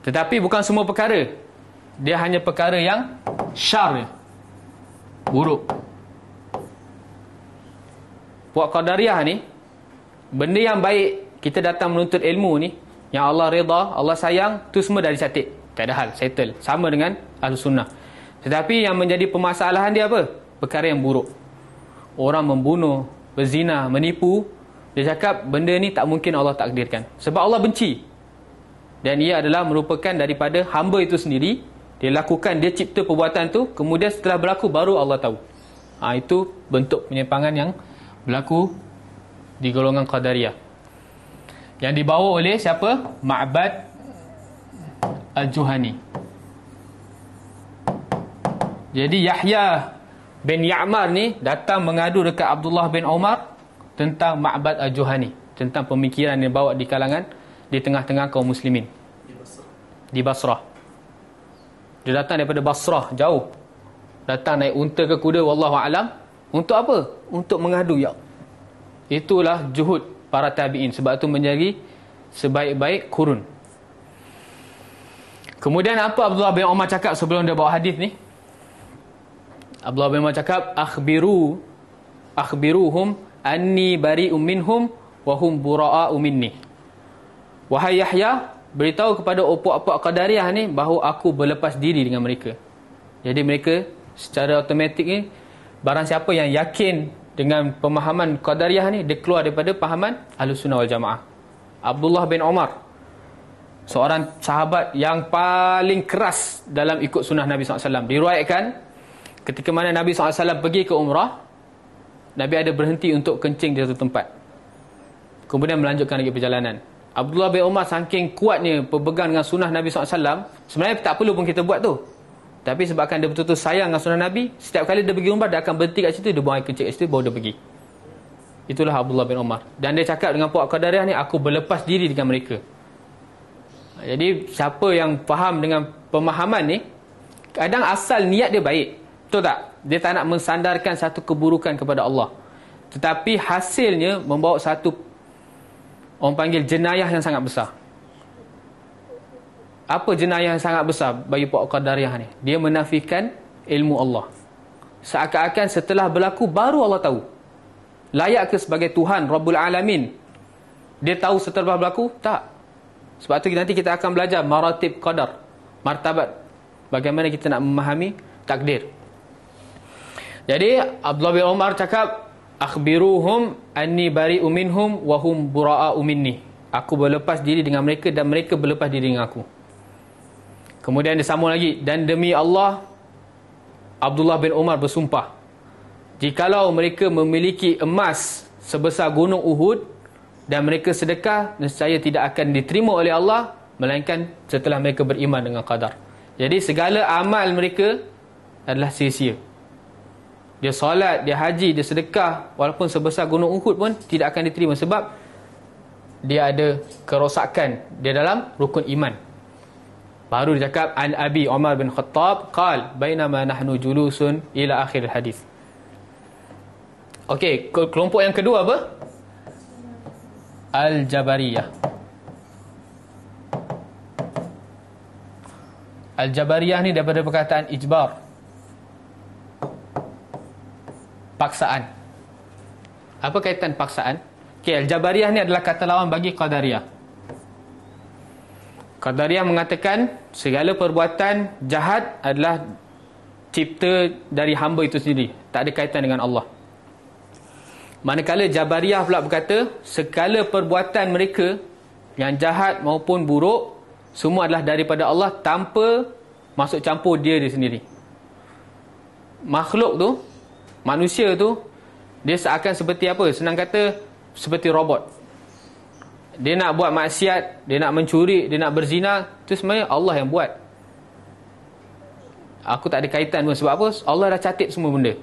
Tetapi bukan semua perkara. Dia hanya perkara yang syar. Buruk. Buat Qadariyah ni, benda yang baik kita datang menuntut ilmu ni, yang Allah reda, Allah sayang, tu semua dari dicatat. Tak ada hal, settle. Sama dengan Ahlus Sunnah. Tetapi yang menjadi permasalahan dia apa? Perkara yang buruk. Orang membunuh, berzina, menipu, dia cakap benda ni tak mungkin Allah takdirkan. Sebab Allah benci. Dan ia adalah merupakan daripada hamba itu sendiri. Dia lakukan, dia cipta perbuatan tu. Kemudian setelah berlaku, baru Allah tahu. Ha, itu bentuk penyimpangan yang berlaku di golongan Qadariyah yang dibawa oleh siapa? Ma'bad Al-Juhani. Jadi Yahya bin Ya'mar ni datang mengadu dekat Abdullah bin Omar tentang Ma'bad Al-Juhani, tentang pemikiran yang bawa di kalangan di tengah-tengah kaum muslimin. Di Basrah. Dia datang daripada Basrah, jauh. Datang naik unta ke kuda wallahu alam. Untuk apa? Untuk mengadu ya. Itulah juhud para tabi'in sebab itu menjadi sebaik-baik kurun kemudian apa Abdullah bin Umar cakap sebelum dia bawa hadis ni Abdullah bin Umar cakap akhbiru akhbiruhum anni bari'u minhum wa hum bura'u minni wahai Yahya beritahu kepada opak-opak qadariyah ni bahawa aku berlepas diri dengan mereka jadi mereka secara automatik ni barang siapa yang yakin dengan pemahaman Qadariyah ni dia keluar daripada pemahaman Ahlus Sunnah wal Jamaah. Abdullah bin Omar seorang sahabat yang paling keras dalam ikut sunnah Nabi SAW. Diruayatkan ketika mana Nabi SAW pergi ke umrah, Nabi ada berhenti untuk kencing di satu tempat. Kemudian melanjutkan lagi perjalanan. Abdullah bin Omar saking kuatnya berpegang dengan sunnah Nabi SAW, sebenarnya tak perlu pun kita buat tu. Tapi sebabkan dia betul-betul sayang dengan sunnah Nabi, setiap kali dia pergi umrah, dia akan berhenti kat situ, dia buang air kecil kat situ, baru dia pergi. Itulah Abdullah bin Umar. Dan dia cakap dengan Puak Qadariah ni, aku berlepas diri dengan mereka. Jadi, siapa yang faham dengan pemahaman ni, kadang asal niat dia baik. Betul tak? Dia tak nak mensandarkan satu keburukan kepada Allah. Tetapi hasilnya membawa satu, orang panggil jenayah yang sangat besar apa jenayah yang sangat besar bagi Pak Qadariah ni? Dia menafikan ilmu Allah. Seakan-akan setelah berlaku, baru Allah tahu. Layak ke sebagai Tuhan, Rabbul Alamin? Dia tahu setelah berlaku? Tak. Sebab tu nanti kita akan belajar maratib qadar. Martabat. Bagaimana kita nak memahami takdir. Jadi, Abdullah bin Omar cakap, Akhbiruhum anni bari uminhum wahum bura'a uminni. Aku berlepas diri dengan mereka dan mereka berlepas diri dengan aku. Kemudian dia sambung lagi Dan demi Allah Abdullah bin Umar bersumpah Jikalau mereka memiliki emas Sebesar gunung Uhud Dan mereka sedekah Nescaya tidak akan diterima oleh Allah Melainkan setelah mereka beriman dengan qadar Jadi segala amal mereka Adalah sia-sia Dia solat, dia haji, dia sedekah Walaupun sebesar gunung Uhud pun Tidak akan diterima sebab Dia ada kerosakan Dia dalam rukun iman Baru dia cakap An Abi Omar bin Khattab qal bainama nahnu julusun ila akhir hadis. Okey, kelompok yang kedua apa? Al Jabariyah. Al Jabariyah ni daripada perkataan ijbar. Paksaan. Apa kaitan paksaan? Okey, Al Jabariyah ni adalah kata lawan bagi Qadariyah. Qadariyah mengatakan segala perbuatan jahat adalah cipta dari hamba itu sendiri. Tak ada kaitan dengan Allah. Manakala Jabariyah pula berkata, segala perbuatan mereka yang jahat maupun buruk, semua adalah daripada Allah tanpa masuk campur dia di sendiri. Makhluk tu, manusia tu, dia seakan seperti apa? Senang kata, seperti Robot dia nak buat maksiat, dia nak mencuri, dia nak berzina, tu sebenarnya Allah yang buat. Aku tak ada kaitan pun sebab apa? Allah dah catat semua benda.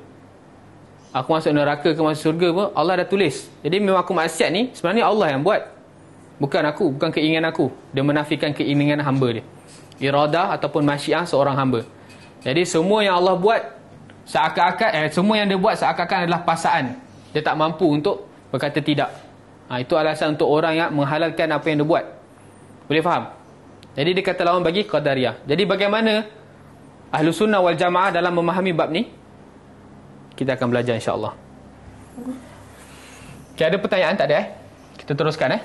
Aku masuk neraka ke masuk syurga pun Allah dah tulis. Jadi memang aku maksiat ni sebenarnya Allah yang buat. Bukan aku, bukan keinginan aku. Dia menafikan keinginan hamba dia. Iradah ataupun masyiah seorang hamba. Jadi semua yang Allah buat seakan-akan eh semua yang dia buat seakan-akan adalah pasaan. Dia tak mampu untuk berkata tidak. Ha, itu alasan untuk orang yang menghalalkan apa yang dia buat. Boleh faham? Jadi dia kata lawan bagi Qadariyah. Jadi bagaimana Ahlu Sunnah wal Jamaah dalam memahami bab ni? Kita akan belajar insyaAllah. Okay, ada pertanyaan tak ada eh? Kita teruskan eh?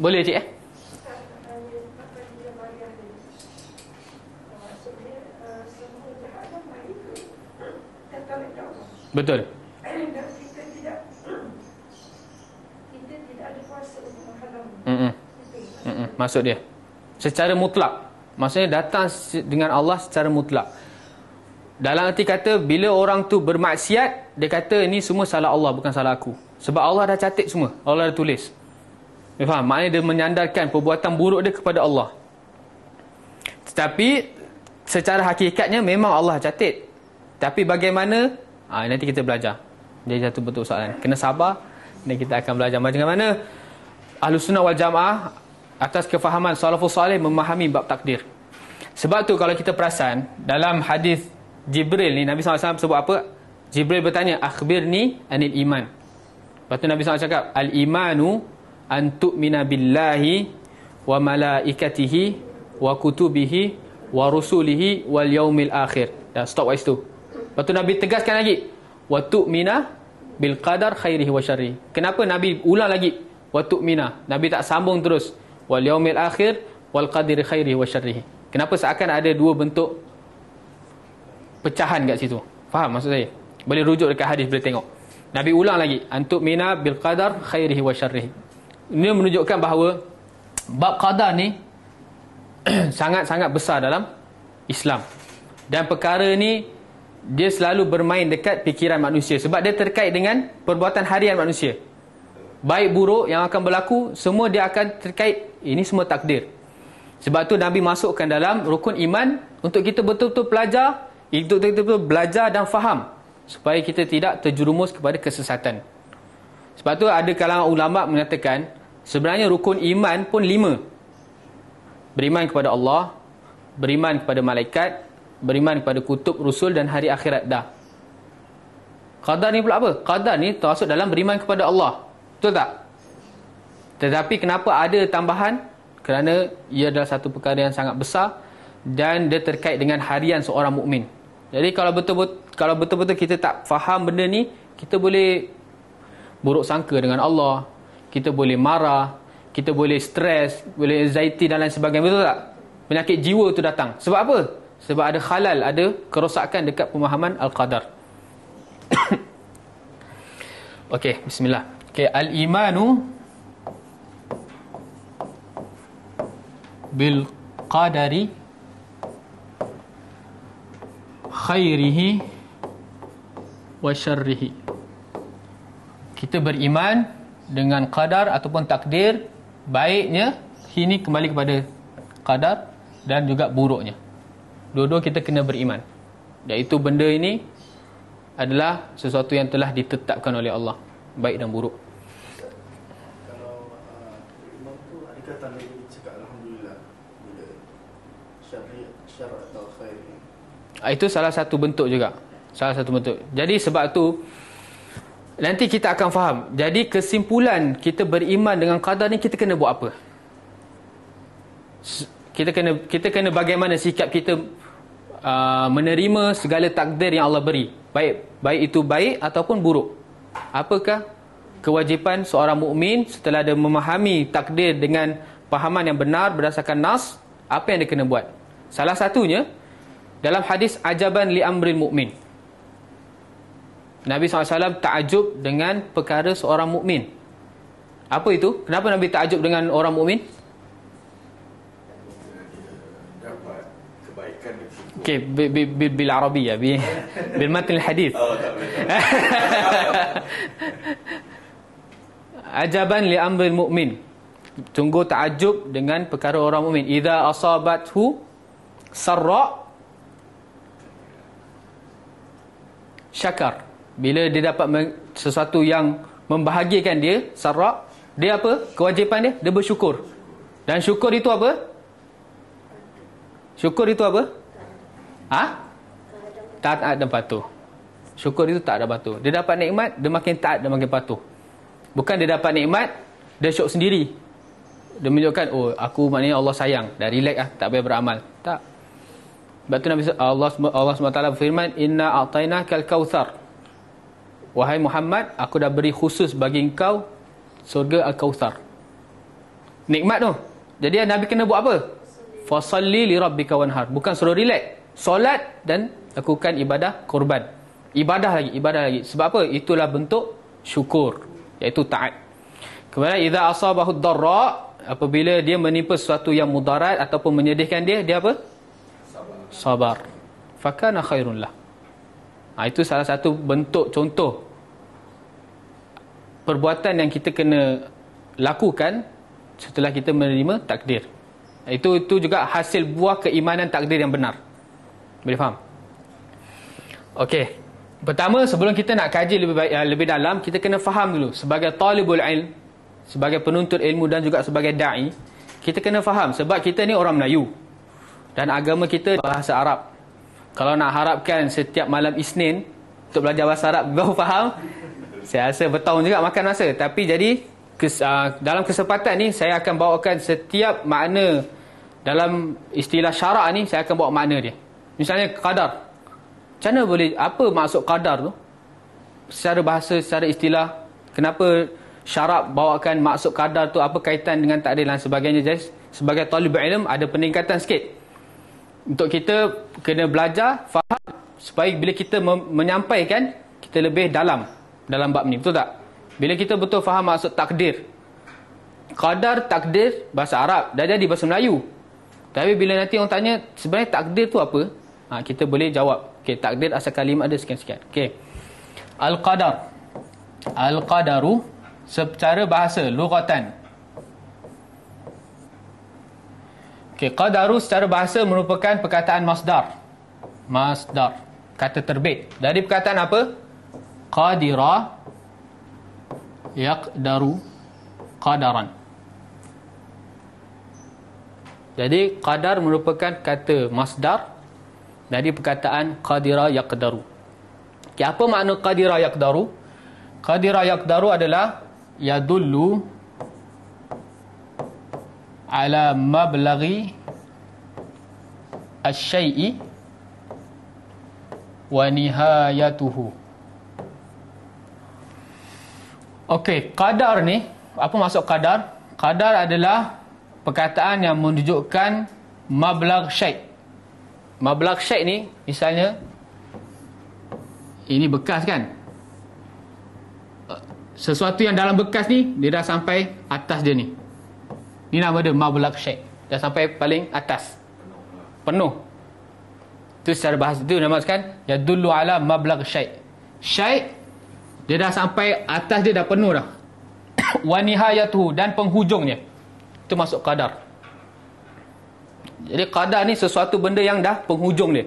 Boleh cik eh? Betul. Mm-mm. Mm-mm. Maksud dia Secara mutlak Maksudnya datang dengan Allah secara mutlak Dalam arti kata Bila orang tu bermaksiat Dia kata ini semua salah Allah bukan salah aku Sebab Allah dah catat semua Allah dah tulis dia faham? Maknanya dia menyandarkan perbuatan buruk dia kepada Allah Tetapi Secara hakikatnya memang Allah catat Tapi bagaimana ha, Nanti kita belajar Jadi jatuh betul soalan Kena sabar Dan kita akan belajar macam mana Ahlu Sunnah wal Jamaah atas kefahaman Salafus Salih memahami bab takdir. Sebab tu kalau kita perasan dalam hadis Jibril ni Nabi SAW sebut apa? Jibril bertanya, akhbir ni anil iman. Lepas tu Nabi SAW cakap, al-imanu antu'mina billahi wa malaikatihi wa kutubihi wa rusulihi wal yaumil akhir. Dah stop kat situ. Lepas tu Nabi tegaskan lagi, wa tu'mina bil qadar khairihi wa syarihi. Kenapa Nabi ulang lagi wa tu'mina. Nabi tak sambung terus. Wal yaumil akhir wal qadiri khairi wa syarrihi. Kenapa seakan ada dua bentuk pecahan kat situ? Faham maksud saya? Boleh rujuk dekat hadis boleh tengok. Nabi ulang lagi, antum mina bil qadar khairihi wa syarrihi. Ini menunjukkan bahawa bab qadar ni sangat-sangat besar dalam Islam. Dan perkara ni dia selalu bermain dekat fikiran manusia sebab dia terkait dengan perbuatan harian manusia baik buruk yang akan berlaku semua dia akan terkait ini semua takdir sebab tu Nabi masukkan dalam rukun iman untuk kita betul-betul pelajar untuk kita betul-betul belajar dan faham supaya kita tidak terjerumus kepada kesesatan sebab tu ada kalangan ulama' mengatakan sebenarnya rukun iman pun lima beriman kepada Allah beriman kepada malaikat beriman kepada kutub rusul dan hari akhirat dah qadar ni pula apa? qadar ni termasuk dalam beriman kepada Allah Betul tak? Tetapi kenapa ada tambahan? Kerana ia adalah satu perkara yang sangat besar dan dia terkait dengan harian seorang mukmin. Jadi kalau betul-betul kalau betul-betul kita tak faham benda ni, kita boleh buruk sangka dengan Allah, kita boleh marah, kita boleh stres, boleh anxiety dan lain sebagainya. Betul tak? Penyakit jiwa tu datang. Sebab apa? Sebab ada khalal, ada kerosakan dekat pemahaman Al-Qadar. Okey, bismillah. Okay, al-imanu bil qadari khairihi wa syarrihi. Kita beriman dengan qadar ataupun takdir baiknya ini kembali kepada qadar dan juga buruknya. Dua-dua kita kena beriman. Iaitu benda ini adalah sesuatu yang telah ditetapkan oleh Allah baik dan buruk. Uh, ah, itu salah satu bentuk juga. Salah satu bentuk. Jadi sebab tu nanti kita akan faham. Jadi kesimpulan kita beriman dengan qadar ni kita kena buat apa? Kita kena kita kena bagaimana sikap kita uh, menerima segala takdir yang Allah beri. Baik baik itu baik ataupun buruk apakah kewajipan seorang mukmin setelah dia memahami takdir dengan pahaman yang benar berdasarkan nas apa yang dia kena buat salah satunya dalam hadis ajaban li amrin mukmin Nabi SAW takjub dengan perkara seorang mukmin. Apa itu? Kenapa Nabi takjub dengan orang mukmin? اوكي بالعربيه بالمتن الحديث عجبان لامر المؤمن tunggu تعجب dengan perkara orang mukmin اذا اصابته سرا syakar bila dia dapat sesuatu yang membahagiakan dia sarra dia apa kewajipan dia dia bersyukur dan syukur itu apa syukur itu apa Ha? Taat dan patuh. Syukur itu tak ada batu. Dia dapat nikmat, dia makin taat dia makin patuh. Bukan dia dapat nikmat, dia syok sendiri. Dia menunjukkan, oh aku maknanya Allah sayang. Dah relax lah, tak payah beramal. Tak. Sebab tu Nabi Allah, Allah SWT berfirman, Inna al a'tayna kal kawthar. Wahai Muhammad, aku dah beri khusus bagi engkau surga al-kawthar. Nikmat tu. Jadi Nabi kena buat apa? Fasalli li rabbika wanhar. Bukan suruh relax solat dan lakukan ibadah korban. Ibadah lagi, ibadah lagi. Sebab apa? Itulah bentuk syukur, iaitu taat. Kemudian, idha asabahu darra, apabila dia menimpa sesuatu yang mudarat ataupun menyedihkan dia, dia apa? Sabar. Sabar. Fakana khairullah. Ha, itu salah satu bentuk contoh perbuatan yang kita kena lakukan setelah kita menerima takdir. Itu itu juga hasil buah keimanan takdir yang benar. Boleh faham? Okey. Pertama, sebelum kita nak kaji lebih baik, eh, lebih dalam, kita kena faham dulu sebagai talibul ilm, sebagai penuntut ilmu dan juga sebagai da'i, kita kena faham sebab kita ni orang Melayu dan agama kita bahasa Arab. Kalau nak harapkan setiap malam Isnin untuk belajar bahasa Arab, kau faham? Saya rasa bertahun juga makan masa. Tapi jadi, kes, uh, dalam kesempatan ni, saya akan bawakan setiap makna dalam istilah syarak ni, saya akan bawa makna dia. Misalnya kadar, Macam mana boleh apa maksud kadar tu? Secara bahasa, secara istilah, kenapa syarak bawakan maksud kadar tu apa kaitan dengan takdir dan sebagainya guys? Sebagai talib ilmu ada peningkatan sikit. Untuk kita kena belajar faham supaya bila kita menyampaikan kita lebih dalam dalam bab ni betul tak? Bila kita betul faham maksud takdir. kadar takdir bahasa Arab dah jadi bahasa Melayu. Tapi bila nanti orang tanya sebenarnya takdir tu apa? ha, kita boleh jawab okey takdir asal kalimat ada sekian-sekian okey al qadar al qadaru secara bahasa lugatan okey qadaru secara bahasa merupakan perkataan masdar masdar kata terbit dari perkataan apa qadira yaqdaru qadaran jadi qadar merupakan kata masdar dari perkataan qadira yaqdaru. Okay, apa makna qadira yaqdaru? Qadira yaqdaru adalah yadullu ala mablaghi asyai'i wa nihayatuhu. Okey, qadar ni, apa maksud qadar? Qadar adalah perkataan yang menunjukkan mablag syai' mablak syek ni misalnya ini bekas kan eh, sesuatu yang dalam bekas ni dia dah sampai atas dia ni ni nama dia mablak syek dah sampai paling atas penuh tu secara bahasa tu nama kan ya dulu ala mablak syek syek dia dah sampai atas dia dah penuh dah wa nihayatuhu dan penghujungnya itu masuk kadar jadi kadar ni sesuatu benda yang dah penghujung dia.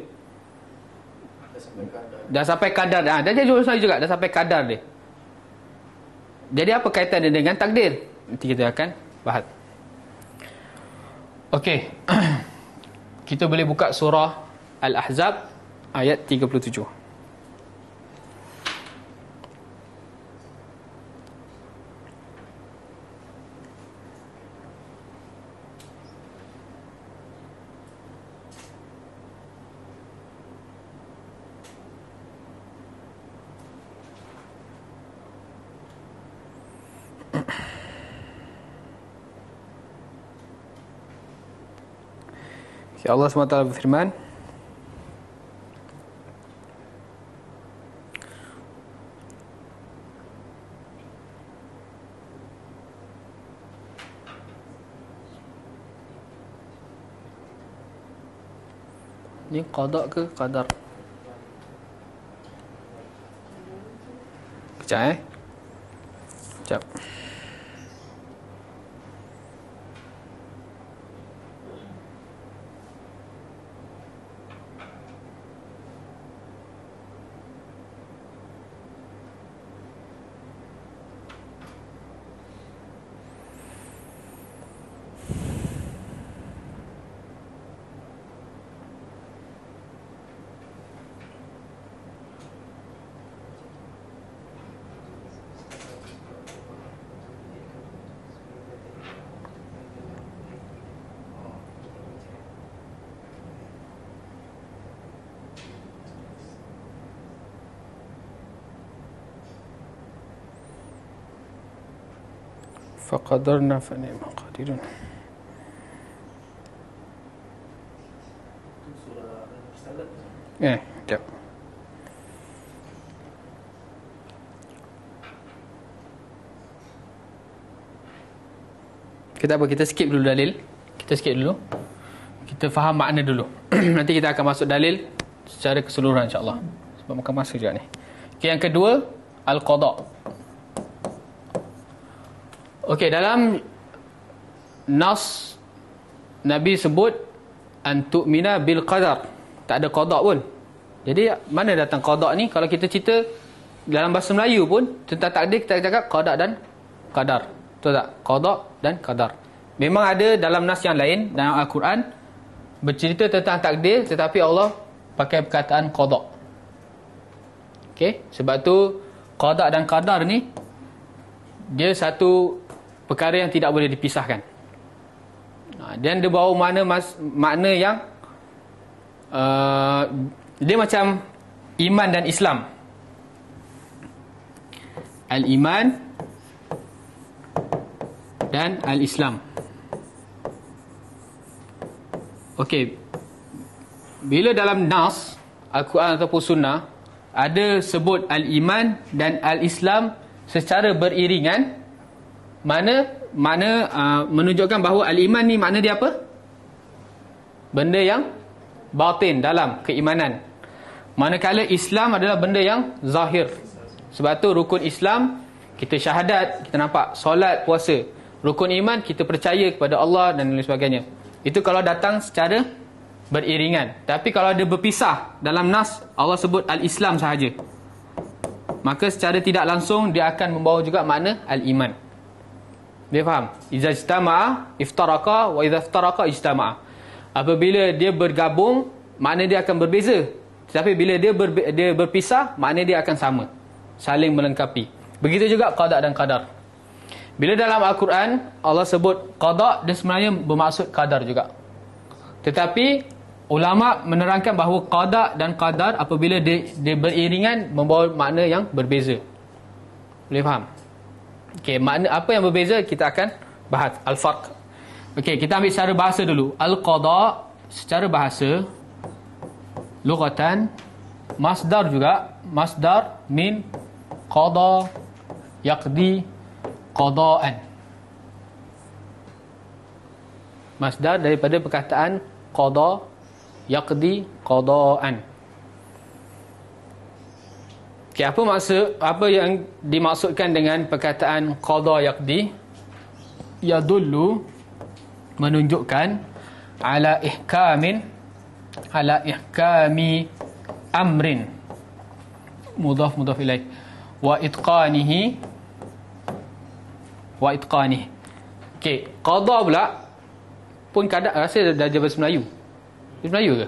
Dah sampai kadar. Dah sampai kadar. Ha, dah, juga, dah sampai kadar dia. Jadi apa kaitan dia dengan takdir? Nanti kita akan bahas. Okey. kita boleh buka surah Al-Ahzab ayat 37. Allah SWT berfirman Ini kodok ke kadar Sekejap eh Sekejap فقدرنا فنعم القادرون ايه تمام Kita apa? Kita skip dulu dalil. Kita skip dulu. Kita faham makna dulu. Nanti kita akan masuk dalil secara keseluruhan insyaAllah. Sebab makan masa juga ni. Okay, yang kedua, Al-Qadha. Okey, dalam nas Nabi sebut antuk mina bil qadar. Tak ada qada pun. Jadi mana datang qada ni? Kalau kita cerita dalam bahasa Melayu pun tentang takdir kita cakap qada dan qadar. Betul tak? Qada dan qadar. Memang ada dalam nas yang lain dalam Al-Quran bercerita tentang takdir tetapi Allah pakai perkataan qada. Okey, sebab tu qada dan qadar ni dia satu perkara yang tidak boleh dipisahkan ha, dan dia bawa makna makna yang uh, dia macam iman dan Islam al iman dan al Islam okey bila dalam nas al-Quran ataupun sunnah ada sebut al iman dan al Islam secara beriringan mana mana uh, menunjukkan bahawa al-iman ni makna dia apa? Benda yang batin dalam keimanan. Manakala Islam adalah benda yang zahir. Sebab tu rukun Islam kita syahadat, kita nampak solat, puasa. Rukun iman kita percaya kepada Allah dan lain sebagainya. Itu kalau datang secara beriringan. Tapi kalau ada berpisah dalam nas Allah sebut al-Islam sahaja. Maka secara tidak langsung dia akan membawa juga makna al-iman. Dia faham? Iza istama'a, iftaraka, wa iza iftaraka, istama'a. Apabila dia bergabung, makna dia akan berbeza. Tetapi bila dia, ber, dia berpisah, makna dia akan sama. Saling melengkapi. Begitu juga qada' dan qadar. Bila dalam Al-Quran, Allah sebut qada' dan sebenarnya bermaksud qadar juga. Tetapi, ulama' menerangkan bahawa qada' dan qadar apabila dia, dia beriringan, membawa makna yang berbeza. Boleh faham? faham? Okey, makna apa yang berbeza kita akan bahas al-farq. Okey, kita ambil secara bahasa dulu. Al-qada secara bahasa lughatan masdar juga, masdar min qada yaqdi qada'an. Masdar daripada perkataan qada yaqdi qada'an. Okay, apa maksud apa yang dimaksudkan dengan perkataan qada yaqdi? Ya dulu menunjukkan ala ihkamin ala ihkami amrin mudhaf mudhaf ilaih wa itqanihi wa itqanihi okey qada pula pun kadang rasa dah belajar bahasa Melayu bahasa Melayu ke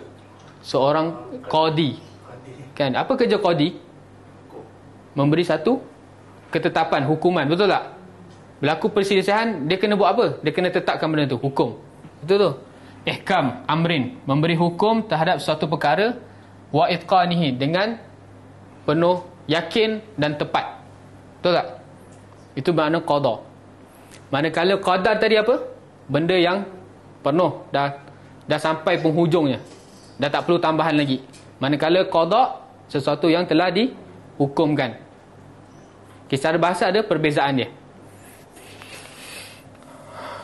seorang qadi kan apa kerja qadi memberi satu ketetapan hukuman betul tak berlaku perselisihan dia kena buat apa dia kena tetapkan benda tu hukum betul tu ihkam amrin memberi hukum terhadap suatu perkara wa itqanihi dengan penuh yakin dan tepat betul tak itu makna qada manakala qada tadi apa benda yang penuh dah dah sampai penghujungnya dah tak perlu tambahan lagi manakala qada sesuatu yang telah di hukumkan. Okay, secara bahasa ada perbezaan dia.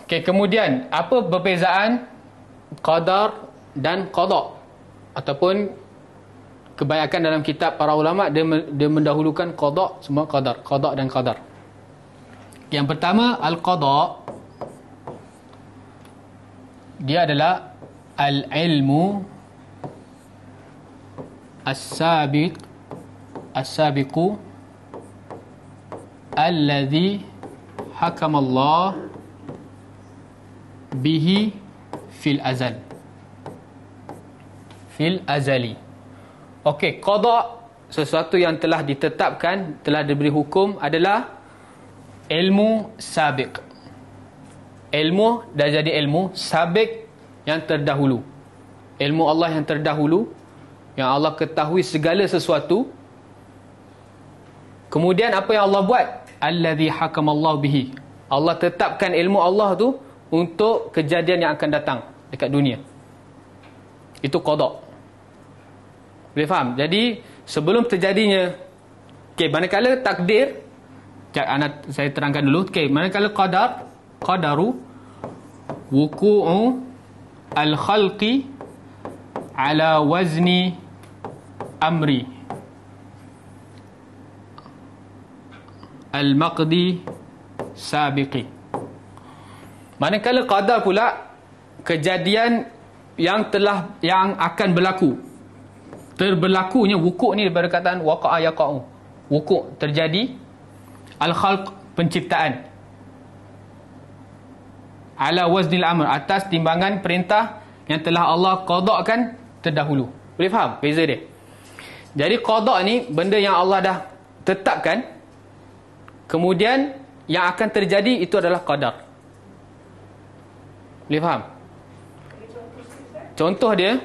Okay, kemudian, apa perbezaan qadar dan qadar? Ataupun kebanyakan dalam kitab para ulama dia, dia mendahulukan qadar semua qadar. Qadar dan qadar. Yang pertama, al-qadar dia adalah al-ilmu as-sabiq as-sabiqu alladhi hakam Allah bihi fil azal fil azali okey qada sesuatu yang telah ditetapkan telah diberi hukum adalah ilmu sabiq ilmu dah jadi ilmu sabiq yang terdahulu ilmu Allah yang terdahulu yang Allah ketahui segala sesuatu Kemudian apa yang Allah buat? Allazi Allah bihi. Allah tetapkan ilmu Allah tu untuk kejadian yang akan datang dekat dunia. Itu qada. Boleh faham? Jadi sebelum terjadinya okey manakala takdir anak saya terangkan dulu okey manakala qadar qadaru wuku'u al-khalqi ala wazni amri al-maqdi sabiqi manakala qadar pula kejadian yang telah yang akan berlaku terberlakunya wukuk ni daripada kataan waqa'a yaqa'u wukuk terjadi al-khalq penciptaan ala waznil amr atas timbangan perintah yang telah Allah qadakkan terdahulu boleh faham beza dia jadi qada ni benda yang Allah dah tetapkan Kemudian yang akan terjadi itu adalah qadar. Boleh faham? Contoh dia,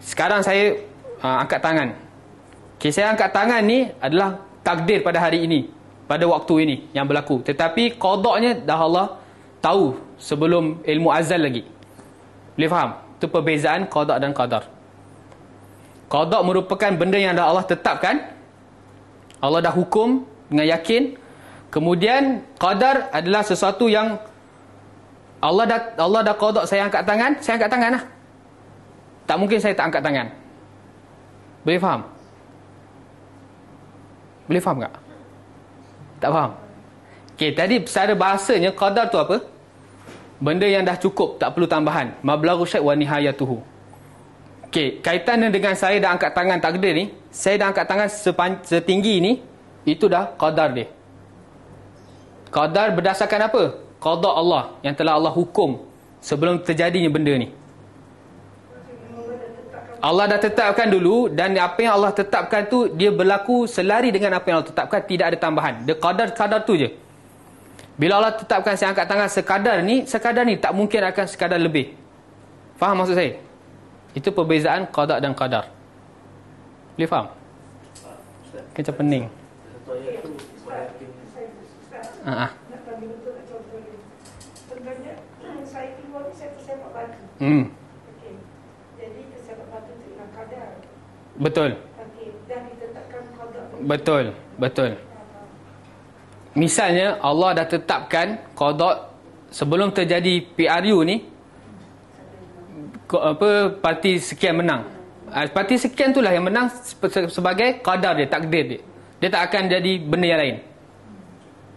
sekarang saya aa, ah, angkat tangan. Okay, saya angkat tangan ni adalah takdir pada hari ini. Pada waktu ini yang berlaku. Tetapi kodoknya dah Allah tahu sebelum ilmu azal lagi. Boleh faham? Itu perbezaan kodok dan qadar. Kodok merupakan benda yang dah Allah tetapkan. Allah dah hukum dengan yakin. Kemudian qadar adalah sesuatu yang Allah dah Allah dah qada saya angkat tangan, saya angkat tanganlah. Tak mungkin saya tak angkat tangan. Boleh faham? Boleh faham tak? Tak faham. Okey, tadi secara bahasanya qadar tu apa? Benda yang dah cukup, tak perlu tambahan. Mablaghu syai wa nihayatuhu. Okey, kaitan dengan saya dah angkat tangan takdir ni, saya dah angkat tangan setinggi ni, itu dah qadar dia. Qadar berdasarkan apa? Qadar Allah yang telah Allah hukum sebelum terjadinya benda ni. Allah dah tetapkan dulu dan apa yang Allah tetapkan tu dia berlaku selari dengan apa yang Allah tetapkan. Tidak ada tambahan. Dia qadar-qadar tu je. Bila Allah tetapkan saya angkat tangan sekadar ni, sekadar ni tak mungkin akan sekadar lebih. Faham maksud saya? Itu perbezaan qadar dan qadar. Boleh faham? Kita pening. Contoh ayat tu Ha ah. Hmm. Okay. Jadi tersebut batu tu dengan kadar. Betul. Dan ditetapkan kodok. Betul. Betul. Misalnya Allah dah tetapkan kodok sebelum terjadi PRU ni. Apa parti sekian menang. Ah, parti sekian itulah yang menang sebagai kadar dia, takdir dia. Dia tak akan jadi benda yang lain.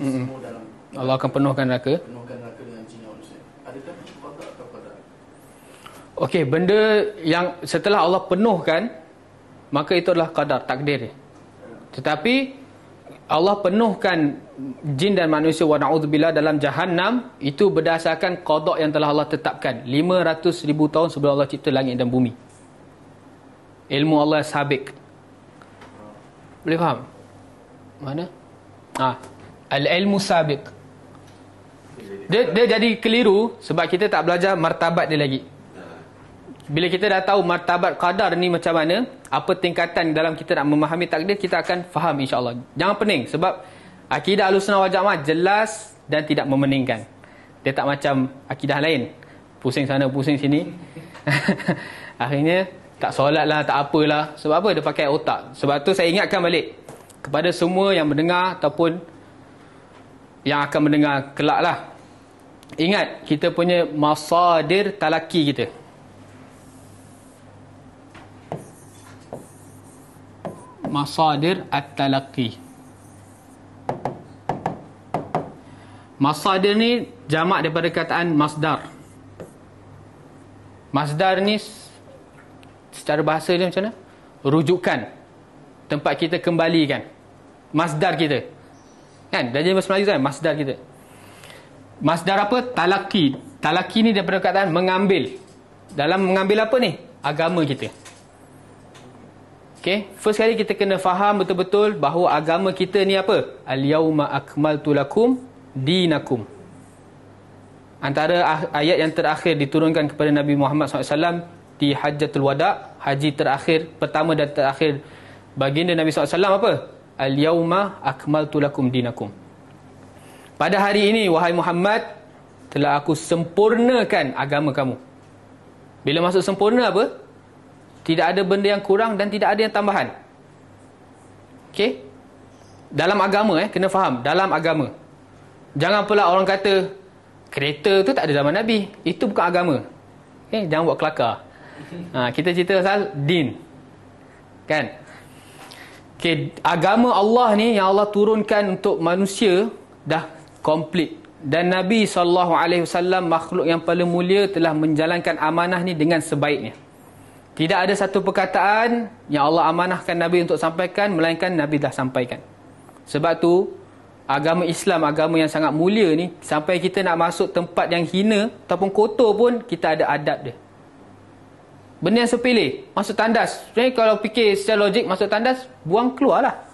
mm-hmm. dalam Allah akan penuhkan neraka penuhkan neraka dengan jin yang manusia adakah qada atau qada okey benda yang setelah Allah penuhkan maka itu adalah qadar takdir tetapi Allah penuhkan jin dan manusia wa na'udzubillah dalam jahannam itu berdasarkan kodok yang telah Allah tetapkan ribu tahun sebelum Allah cipta langit dan bumi. Ilmu Allah sabik. Boleh faham? Mana? Ah al-ilmu sabiq. Dia, dia jadi keliru sebab kita tak belajar martabat dia lagi. Bila kita dah tahu martabat qadar ni macam mana, apa tingkatan dalam kita nak memahami takdir, kita akan faham insya Allah. Jangan pening sebab akidah al-sunnah wal-jamaah jelas dan tidak memeningkan. Dia tak macam akidah lain. Pusing sana, pusing sini. Akhirnya, tak solat lah, tak apalah. Sebab apa dia pakai otak? Sebab tu saya ingatkan balik kepada semua yang mendengar ataupun yang akan mendengar kelak lah. Ingat, kita punya masadir talaki kita. Masadir at-talaki. Masadir ni jamak daripada kataan masdar. Masdar ni secara bahasa dia macam mana? Rujukan. Tempat kita kembalikan. Masdar kita. Kan? Belajar bahasa Melayu kan? Masdar kita. Masdar apa? Talaki. Talaki ni daripada kataan mengambil. Dalam mengambil apa ni? Agama kita. Okay. First kali kita kena faham betul-betul bahawa agama kita ni apa? Al-yawma akmaltu lakum dinakum. Antara ah- ayat yang terakhir diturunkan kepada Nabi Muhammad SAW di Hajjatul Wada' haji terakhir, pertama dan terakhir baginda Nabi SAW apa? al-yauma akmaltu lakum dinakum. Pada hari ini wahai Muhammad telah aku sempurnakan agama kamu. Bila maksud sempurna apa? Tidak ada benda yang kurang dan tidak ada yang tambahan. Okay? Dalam agama eh kena faham, dalam agama. Jangan pula orang kata kereta tu tak ada zaman Nabi. Itu bukan agama. Okay? Eh, jangan buat kelakar. Ha, kita cerita pasal din. Kan? Okay, agama Allah ni yang Allah turunkan untuk manusia dah komplit. Dan Nabi SAW makhluk yang paling mulia telah menjalankan amanah ni dengan sebaiknya. Tidak ada satu perkataan yang Allah amanahkan Nabi untuk sampaikan melainkan Nabi dah sampaikan. Sebab tu agama Islam, agama yang sangat mulia ni sampai kita nak masuk tempat yang hina ataupun kotor pun kita ada adab dia. Benda yang sepilih Masuk tandas Sebenarnya kalau fikir secara logik Masuk tandas Buang keluarlah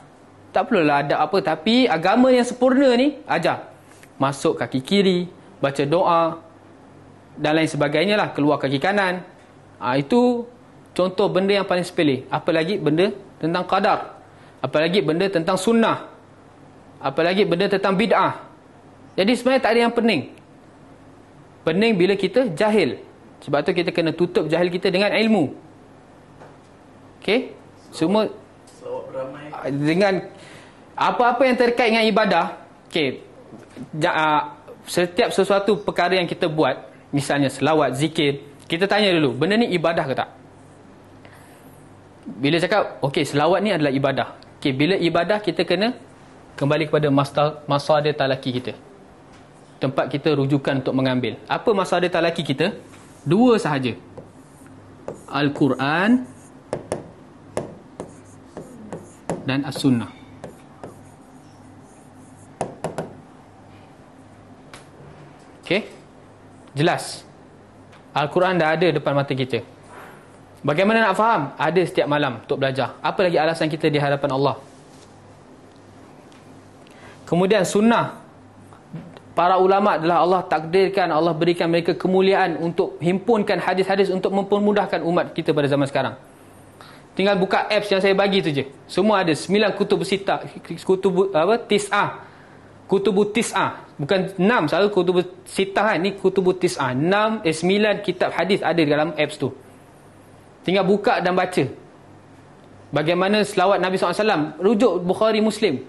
tak perlu lah ada apa Tapi agama yang sempurna ni Ajar Masuk kaki kiri Baca doa Dan lain sebagainya lah Keluar kaki kanan ha, Itu Contoh benda yang paling sepilih Apalagi benda tentang qadar Apalagi benda tentang sunnah Apalagi benda tentang bid'ah Jadi sebenarnya tak ada yang pening Pening bila kita jahil sebab tu kita kena tutup jahil kita dengan ilmu. Okey? Semua dengan apa-apa yang terkait dengan ibadah, okey. Uh, setiap sesuatu perkara yang kita buat, misalnya selawat, zikir, kita tanya dulu, benda ni ibadah ke tak? Bila cakap, okey, selawat ni adalah ibadah. Okey, bila ibadah kita kena kembali kepada masdar masdar talaki kita. Tempat kita rujukan untuk mengambil. Apa masdar talaki kita? Dua sahaja. Al-Quran dan As-Sunnah. Okey. Jelas. Al-Quran dah ada depan mata kita. Bagaimana nak faham? Ada setiap malam untuk belajar. Apa lagi alasan kita di hadapan Allah? Kemudian sunnah para ulama adalah Allah takdirkan Allah berikan mereka kemuliaan untuk himpunkan hadis-hadis untuk mempermudahkan umat kita pada zaman sekarang tinggal buka apps yang saya bagi tu je semua ada 9 kutub sita kutub apa tisah kutub tisah bukan enam, selalu kutub sita kan ni kutub tisah enam, eh 9 kitab hadis ada dalam apps tu tinggal buka dan baca bagaimana selawat Nabi SAW rujuk Bukhari Muslim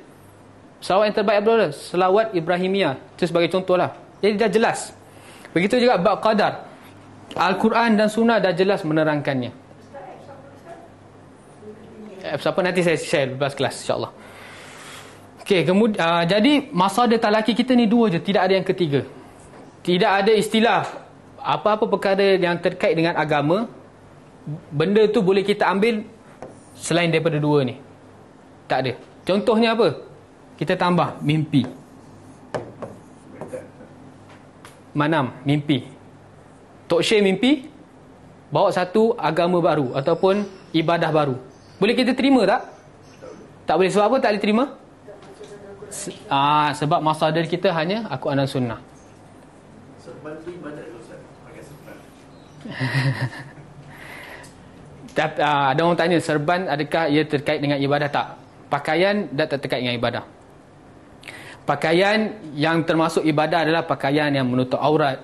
Selawat yang terbaik adalah selawat Ibrahimiyah. Itu sebagai contohlah. Jadi dah jelas. Begitu juga bab qadar. Al-Quran dan Sunnah dah jelas menerangkannya. Eh, siapa nanti saya share lepas kelas insyaAllah. Okay, kemudian, uh, jadi masada talaki kita ni dua je. Tidak ada yang ketiga. Tidak ada istilah apa-apa perkara yang terkait dengan agama. Benda tu boleh kita ambil selain daripada dua ni. Tak ada. Contohnya apa? Kita tambah mimpi Mana? mimpi Tok Syekh mimpi Bawa satu agama baru Ataupun ibadah baru Boleh kita terima tak? Tak boleh sebab apa tak boleh terima? Se- ah, sebab masadar kita hanya aku dan Sunnah Tapi, uh, ada orang tanya serban adakah ia terkait dengan ibadah tak? Pakaian dah tak terkait dengan ibadah pakaian yang termasuk ibadah adalah pakaian yang menutup aurat,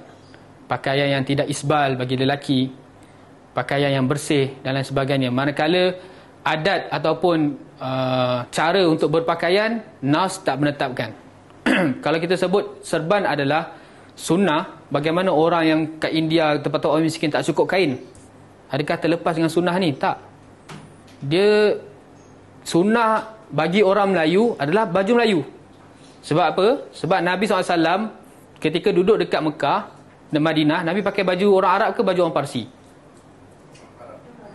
pakaian yang tidak isbal bagi lelaki, pakaian yang bersih dan lain sebagainya. Manakala adat ataupun uh, cara untuk berpakaian nas tak menetapkan. Kalau kita sebut serban adalah sunnah, bagaimana orang yang ke India tempat orang miskin tak cukup kain? Adakah terlepas dengan sunnah ni? Tak. Dia sunnah bagi orang Melayu adalah baju Melayu. Sebab apa? Sebab Nabi SAW ketika duduk dekat Mekah dan Madinah, Nabi pakai baju orang Arab ke baju orang Parsi?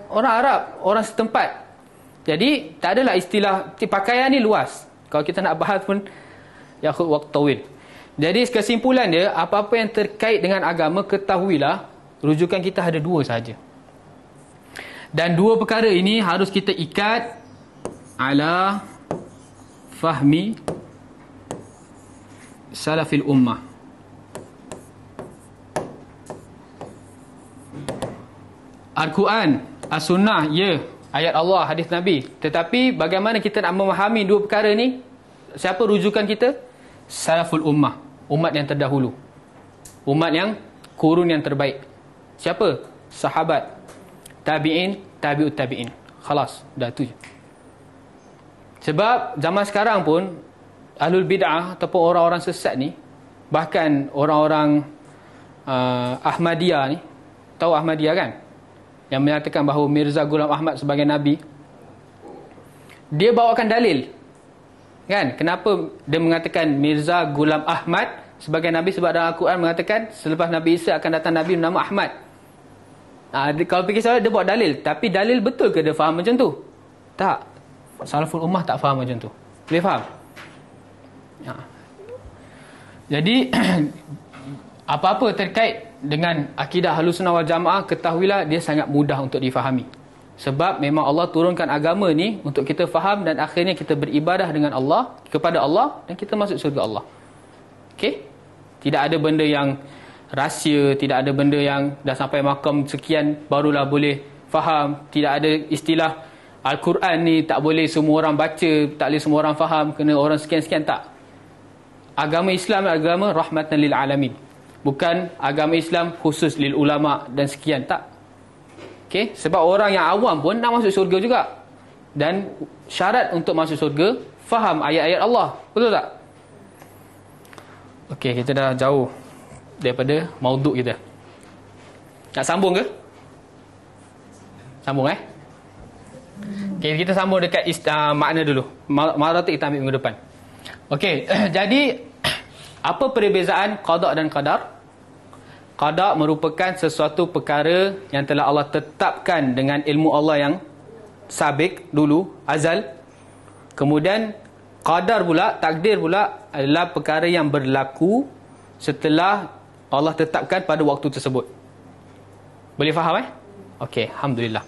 Orang Arab, orang setempat. Jadi, tak adalah istilah pakaian ni luas. Kalau kita nak bahas pun, ya, Yahud Waktawin. Jadi, kesimpulan dia, apa-apa yang terkait dengan agama, ketahuilah, rujukan kita ada dua saja. Dan dua perkara ini harus kita ikat ala fahmi salafil ummah Al-Quran, As-Sunnah, ya ayat Allah, hadis Nabi. Tetapi bagaimana kita nak memahami dua perkara ni? Siapa rujukan kita? Salaful ummah, umat yang terdahulu. Umat yang kurun yang terbaik. Siapa? Sahabat, tabi'in, tabi'ut tabi'in. Khalas, dah tu je. Sebab zaman sekarang pun ahlul bid'ah ataupun orang-orang sesat ni bahkan orang-orang uh, Ahmadiyah ni tahu Ahmadiyah kan yang menyatakan bahawa Mirza Ghulam Ahmad sebagai nabi dia bawakan dalil kan kenapa dia mengatakan Mirza Ghulam Ahmad sebagai nabi sebab dalam Al-Quran mengatakan selepas Nabi Isa akan datang nabi bernama Ahmad Ha, kalau fikir saya dia buat dalil tapi dalil betul ke dia faham macam tu tak salaful ummah tak faham macam tu boleh faham ha. Jadi Apa-apa terkait dengan akidah halus sunnah wal jamaah Ketahuilah dia sangat mudah untuk difahami Sebab memang Allah turunkan agama ni Untuk kita faham dan akhirnya kita beribadah dengan Allah Kepada Allah dan kita masuk surga Allah Okay Tidak ada benda yang rahsia Tidak ada benda yang dah sampai makam sekian Barulah boleh faham Tidak ada istilah Al-Quran ni tak boleh semua orang baca Tak boleh semua orang faham Kena orang sekian-sekian tak agama Islam agama rahmatan lil alamin. Bukan agama Islam khusus lil ulama dan sekian tak. Okey, sebab orang yang awam pun nak masuk syurga juga. Dan syarat untuk masuk syurga faham ayat-ayat Allah. Betul tak? Okey, kita dah jauh daripada mauduk kita. Nak sambung ke? Sambung eh? Okey, kita sambung dekat uh, makna dulu. Maratik kita ambil minggu depan. Okey, jadi apa perbezaan qada dan qadar? Qada merupakan sesuatu perkara yang telah Allah tetapkan dengan ilmu Allah yang sabik dulu, azal. Kemudian qadar pula, takdir pula adalah perkara yang berlaku setelah Allah tetapkan pada waktu tersebut. Boleh faham eh? Okey, alhamdulillah.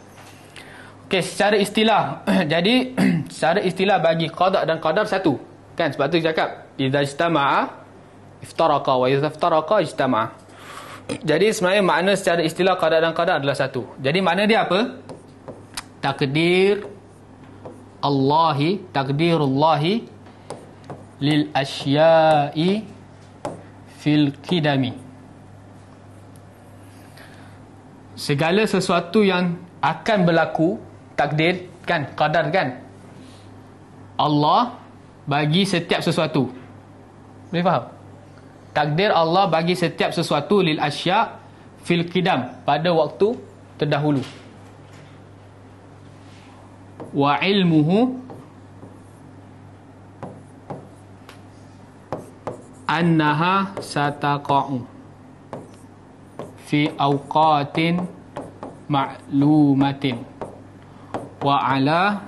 Okey, secara istilah. jadi, secara istilah bagi qada dan qadar satu. Kan sebab tu cakap idza istama'a iftaraqa wa idza iftaraqa ijtama'a. Jadi sebenarnya makna secara istilah qada' dan qada' adalah satu. Jadi makna dia apa? Takdir Allahi, takdirullahi lil asya'i fil qidami. Segala sesuatu yang akan berlaku takdir kan qadar kan Allah bagi setiap sesuatu boleh faham takdir Allah bagi setiap sesuatu lil asyak fil qidam pada waktu terdahulu wa ilmuhu annaha sataqa'u fi awqatin ma'lumatin wa ala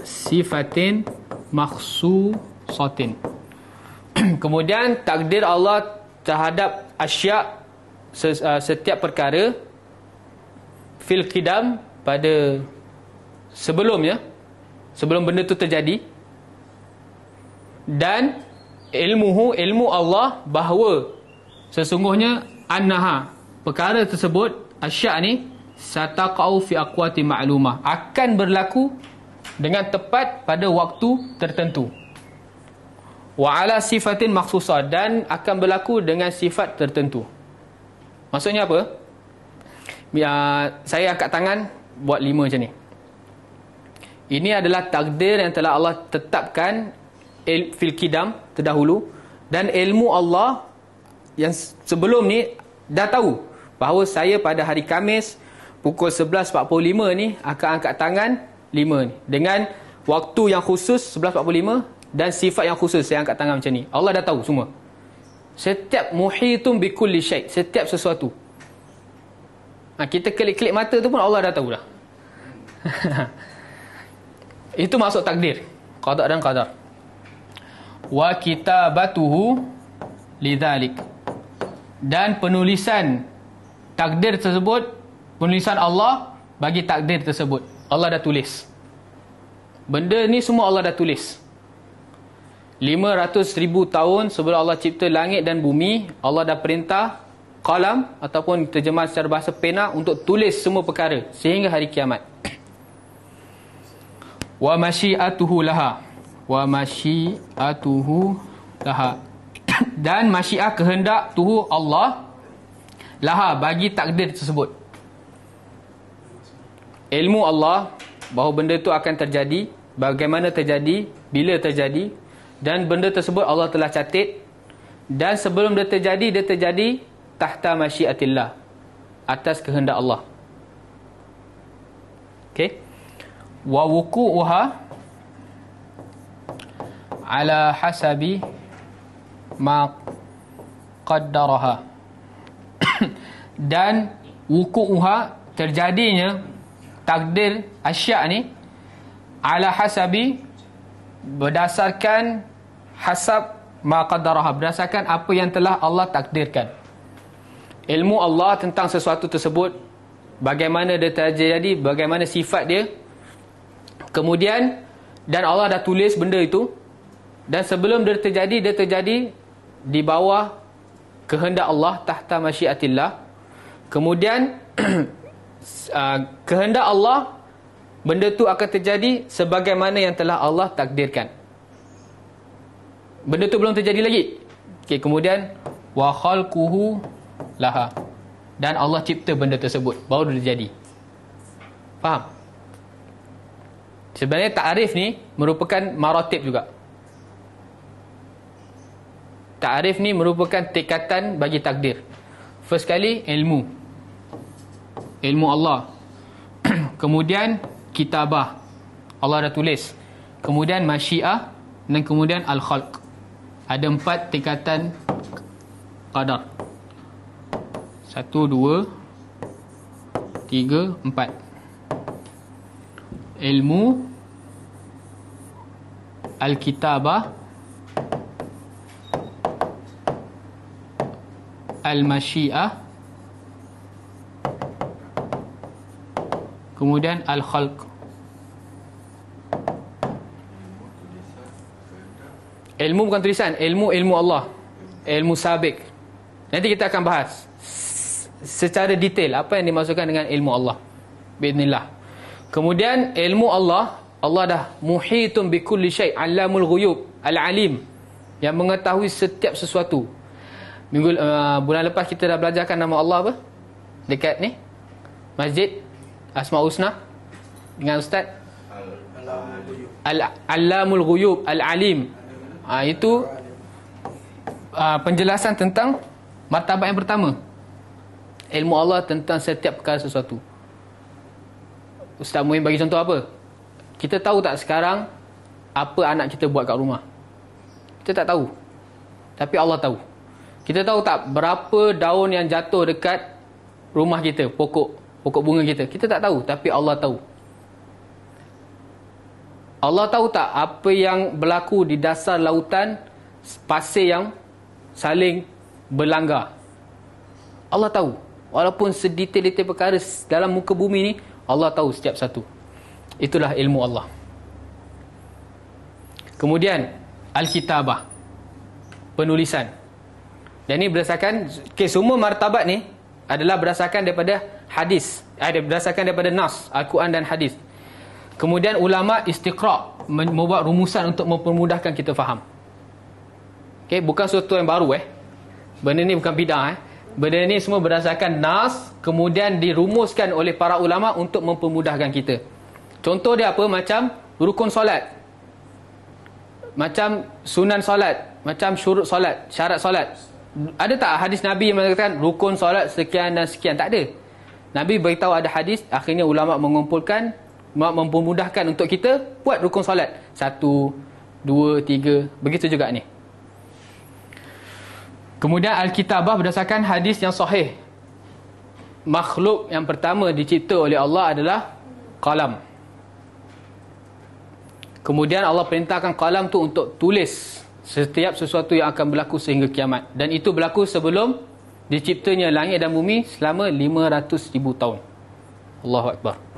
sifatin makhsusatin Kemudian takdir Allah terhadap asyak uh, setiap perkara fil qidam pada sebelumnya sebelum benda itu terjadi dan ilmuhu ilmu Allah bahawa sesungguhnya annaha perkara tersebut asyak ni sataqau fi aqwati ma'lumah akan berlaku dengan tepat pada waktu tertentu wa ala sifatin makhsusah dan akan berlaku dengan sifat tertentu. Maksudnya apa? Ya, saya angkat tangan buat lima macam ni. Ini adalah takdir yang telah Allah tetapkan il- fil kidam terdahulu dan ilmu Allah yang sebelum ni dah tahu bahawa saya pada hari Khamis pukul 11.45 ni akan angkat tangan lima ni dengan waktu yang khusus 11.45 dan sifat yang khusus saya angkat tangan macam ni Allah dah tahu semua setiap muhitum bi kulli syai setiap sesuatu ha, kita klik-klik mata tu pun Allah dah tahu dah itu masuk takdir qada dan qadar wa kitabatuhu lidzalik dan penulisan takdir tersebut penulisan Allah bagi takdir tersebut Allah dah tulis benda ni semua Allah dah tulis 500 ribu tahun sebelum Allah cipta langit dan bumi, Allah dah perintah kalam ataupun terjemah secara bahasa pena untuk tulis semua perkara sehingga hari kiamat. Wa masyiatuhu laha. Wa masyiatuhu laha. Dan masyiat kehendak tuhu Allah laha bagi takdir tersebut. Ilmu Allah bahawa benda itu akan terjadi, bagaimana terjadi, bila terjadi, dan benda tersebut Allah telah catit Dan sebelum dia terjadi Dia terjadi Tahta masyiatillah Atas kehendak Allah Okay Wa wuku'uha Ala hasabi Ma Qaddaraha Dan Wuku'uha Terjadinya Takdir Asyak ni Ala hasabi Berdasarkan hasab maqaddarah berdasarkan apa yang telah Allah takdirkan. Ilmu Allah tentang sesuatu tersebut bagaimana dia terjadi, bagaimana sifat dia. Kemudian dan Allah dah tulis benda itu dan sebelum dia terjadi, dia terjadi di bawah kehendak Allah tahta masyiatillah. Kemudian uh, kehendak Allah benda tu akan terjadi sebagaimana yang telah Allah takdirkan benda tu belum terjadi lagi okey kemudian wa khalquhu laha dan Allah cipta benda tersebut baru dia jadi faham sebenarnya ta'rif ni merupakan maratib juga ta'rif ni merupakan tekatan bagi takdir first kali ilmu ilmu Allah kemudian kitabah Allah dah tulis kemudian masyiah dan kemudian al-khalq ada empat tingkatan qadar. Satu, dua, tiga, empat. Ilmu Al-Kitabah Al-Mashi'ah Kemudian Al-Khalq Ilmu bukan tulisan, ilmu-ilmu Allah. Ilmu sabik. Nanti kita akan bahas secara detail apa yang dimaksudkan dengan ilmu Allah. Bismillah. Kemudian ilmu Allah, Allah dah muhitum bi kulli syai, alamul ghuyub, al-alim. Yang mengetahui setiap sesuatu. Minggu uh, bulan lepas kita dah belajarkan nama Allah apa? Dekat ni. Masjid Asma husna. dengan Ustaz Al-Alamul Ghuyub Al-Alim al alamul ghuyub al alim ha, Itu ha, Penjelasan tentang Martabat yang pertama Ilmu Allah tentang setiap perkara sesuatu Ustaz Muin bagi contoh apa Kita tahu tak sekarang Apa anak kita buat kat rumah Kita tak tahu Tapi Allah tahu Kita tahu tak berapa daun yang jatuh dekat Rumah kita, pokok Pokok bunga kita, kita tak tahu Tapi Allah tahu Allah tahu tak apa yang berlaku di dasar lautan pasir yang saling berlanggar? Allah tahu. Walaupun sedetail-detail perkara dalam muka bumi ni, Allah tahu setiap satu. Itulah ilmu Allah. Kemudian, Al-Kitabah. Penulisan. Dan ini berdasarkan, okay, semua martabat ni adalah berdasarkan daripada hadis. Ada eh, berdasarkan daripada Nas, Al-Quran dan hadis. Kemudian ulama istiqra membuat rumusan untuk mempermudahkan kita faham. Okey, bukan sesuatu yang baru eh. Benda ni bukan bidah eh. Benda ni semua berdasarkan nas kemudian dirumuskan oleh para ulama untuk mempermudahkan kita. Contoh dia apa? Macam rukun solat. Macam sunan solat, macam syuruk solat, syarat solat. Ada tak hadis Nabi yang mengatakan rukun solat sekian dan sekian? Tak ada. Nabi beritahu ada hadis, akhirnya ulama mengumpulkan memudahkan untuk kita buat rukun solat. Satu, dua, tiga. Begitu juga ni. Kemudian Al-Kitabah berdasarkan hadis yang sahih. Makhluk yang pertama dicipta oleh Allah adalah kalam. Kemudian Allah perintahkan kalam tu untuk tulis setiap sesuatu yang akan berlaku sehingga kiamat. Dan itu berlaku sebelum diciptanya langit dan bumi selama 500,000 tahun. Allahu Akbar. Allah Akbar.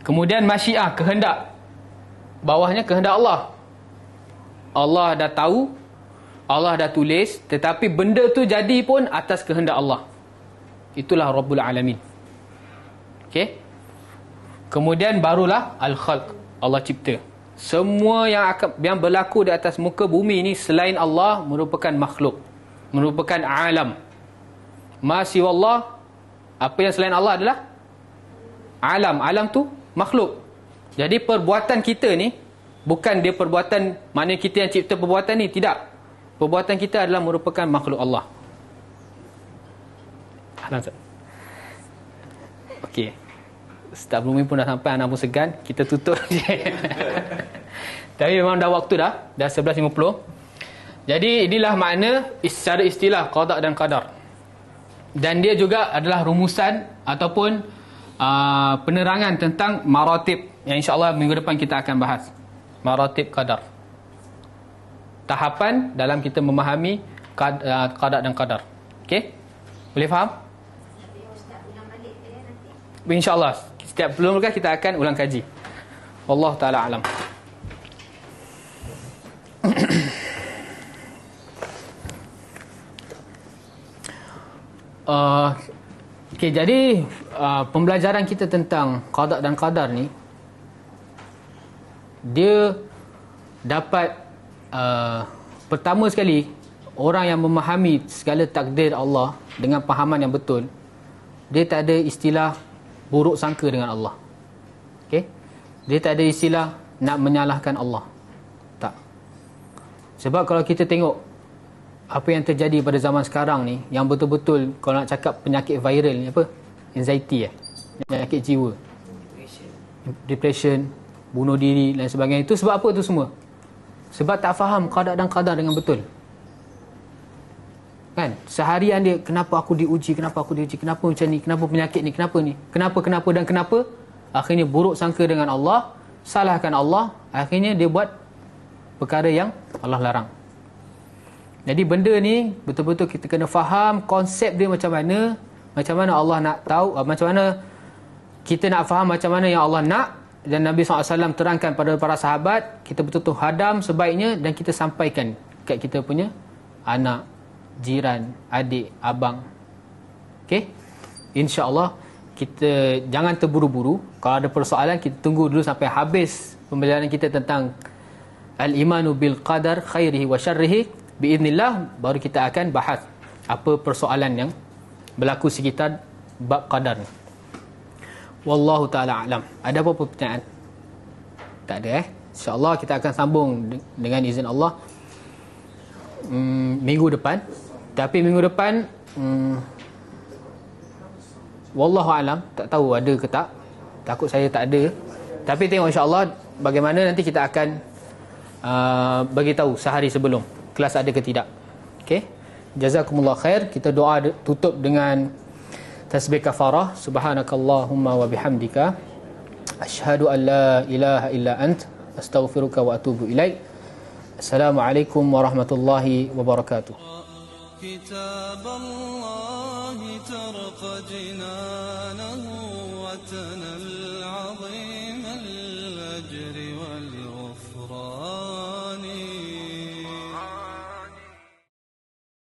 Kemudian masyiah kehendak Bawahnya kehendak Allah Allah dah tahu Allah dah tulis Tetapi benda tu jadi pun atas kehendak Allah Itulah Rabbul Alamin Okay Kemudian barulah Al-Khalq Allah cipta Semua yang akan, yang berlaku di atas muka bumi ni Selain Allah merupakan makhluk Merupakan alam Masih Allah Apa yang selain Allah adalah Alam Alam tu makhluk. Jadi perbuatan kita ni bukan dia perbuatan mana kita yang cipta perbuatan ni, tidak. Perbuatan kita adalah merupakan makhluk Allah. Alhamdulillah. Okey. Setiap bumi pun dah sampai anak pun segan, kita tutup je. Tapi memang dah waktu dah, dah 11.50. Jadi inilah makna secara istilah qada dan qadar. Dan dia juga adalah rumusan ataupun Ah, penerangan tentang maratib yang insyaAllah minggu depan kita akan bahas. Maratib qadar. Tahapan dalam kita memahami ah, qadar dan qadar. Okey? Boleh faham? InsyaAllah. Setiap belum lagi kita akan ulang kaji. Allah Ta'ala alam. uh, okay, jadi Uh, pembelajaran kita tentang qadar dan qadar ni dia dapat uh, pertama sekali orang yang memahami segala takdir Allah dengan pahaman yang betul dia tak ada istilah buruk sangka dengan Allah. Okey? Dia tak ada istilah nak menyalahkan Allah. Tak. Sebab kalau kita tengok apa yang terjadi pada zaman sekarang ni yang betul-betul kalau nak cakap penyakit viral ni apa? anxiety eh penyakit jiwa depression bunuh diri dan sebagainya itu sebab apa tu semua sebab tak faham kadar dan kadar dengan betul kan seharian dia kenapa aku diuji kenapa aku diuji kenapa macam ni kenapa penyakit ni kenapa ni kenapa kenapa dan kenapa akhirnya buruk sangka dengan Allah salahkan Allah akhirnya dia buat perkara yang Allah larang jadi benda ni betul-betul kita kena faham konsep dia macam mana macam mana Allah nak tahu uh, Macam mana kita nak faham macam mana yang Allah nak Dan Nabi SAW terangkan pada para sahabat Kita betul-betul hadam sebaiknya Dan kita sampaikan kat kita punya Anak, jiran, adik, abang Okay Allah kita jangan terburu-buru Kalau ada persoalan kita tunggu dulu sampai habis Pembelajaran kita tentang Al-imanu bil qadar khairihi wa syarrihi Biiznillah baru kita akan bahas apa persoalan yang berlaku sekitar bab qadar ni wallahu taala alam ada apa-apa pertanyaan tak ada eh Allah kita akan sambung dengan izin Allah mm, minggu depan tapi minggu depan mm, wallahu alam tak tahu ada ke tak takut saya tak ada tapi tengok Insya Allah bagaimana nanti kita akan uh, bagi tahu sehari sebelum kelas ada ke tidak okey Jazakumullah khair. Kita doa tutup dengan tasbih kafarah. Subhanakallahumma wa bihamdika. Ashhadu an la ilaha illa ant. Astaghfiruka wa atubu ilaik. Assalamualaikum warahmatullahi wabarakatuh. كتاب الله ترق جنانه وتنى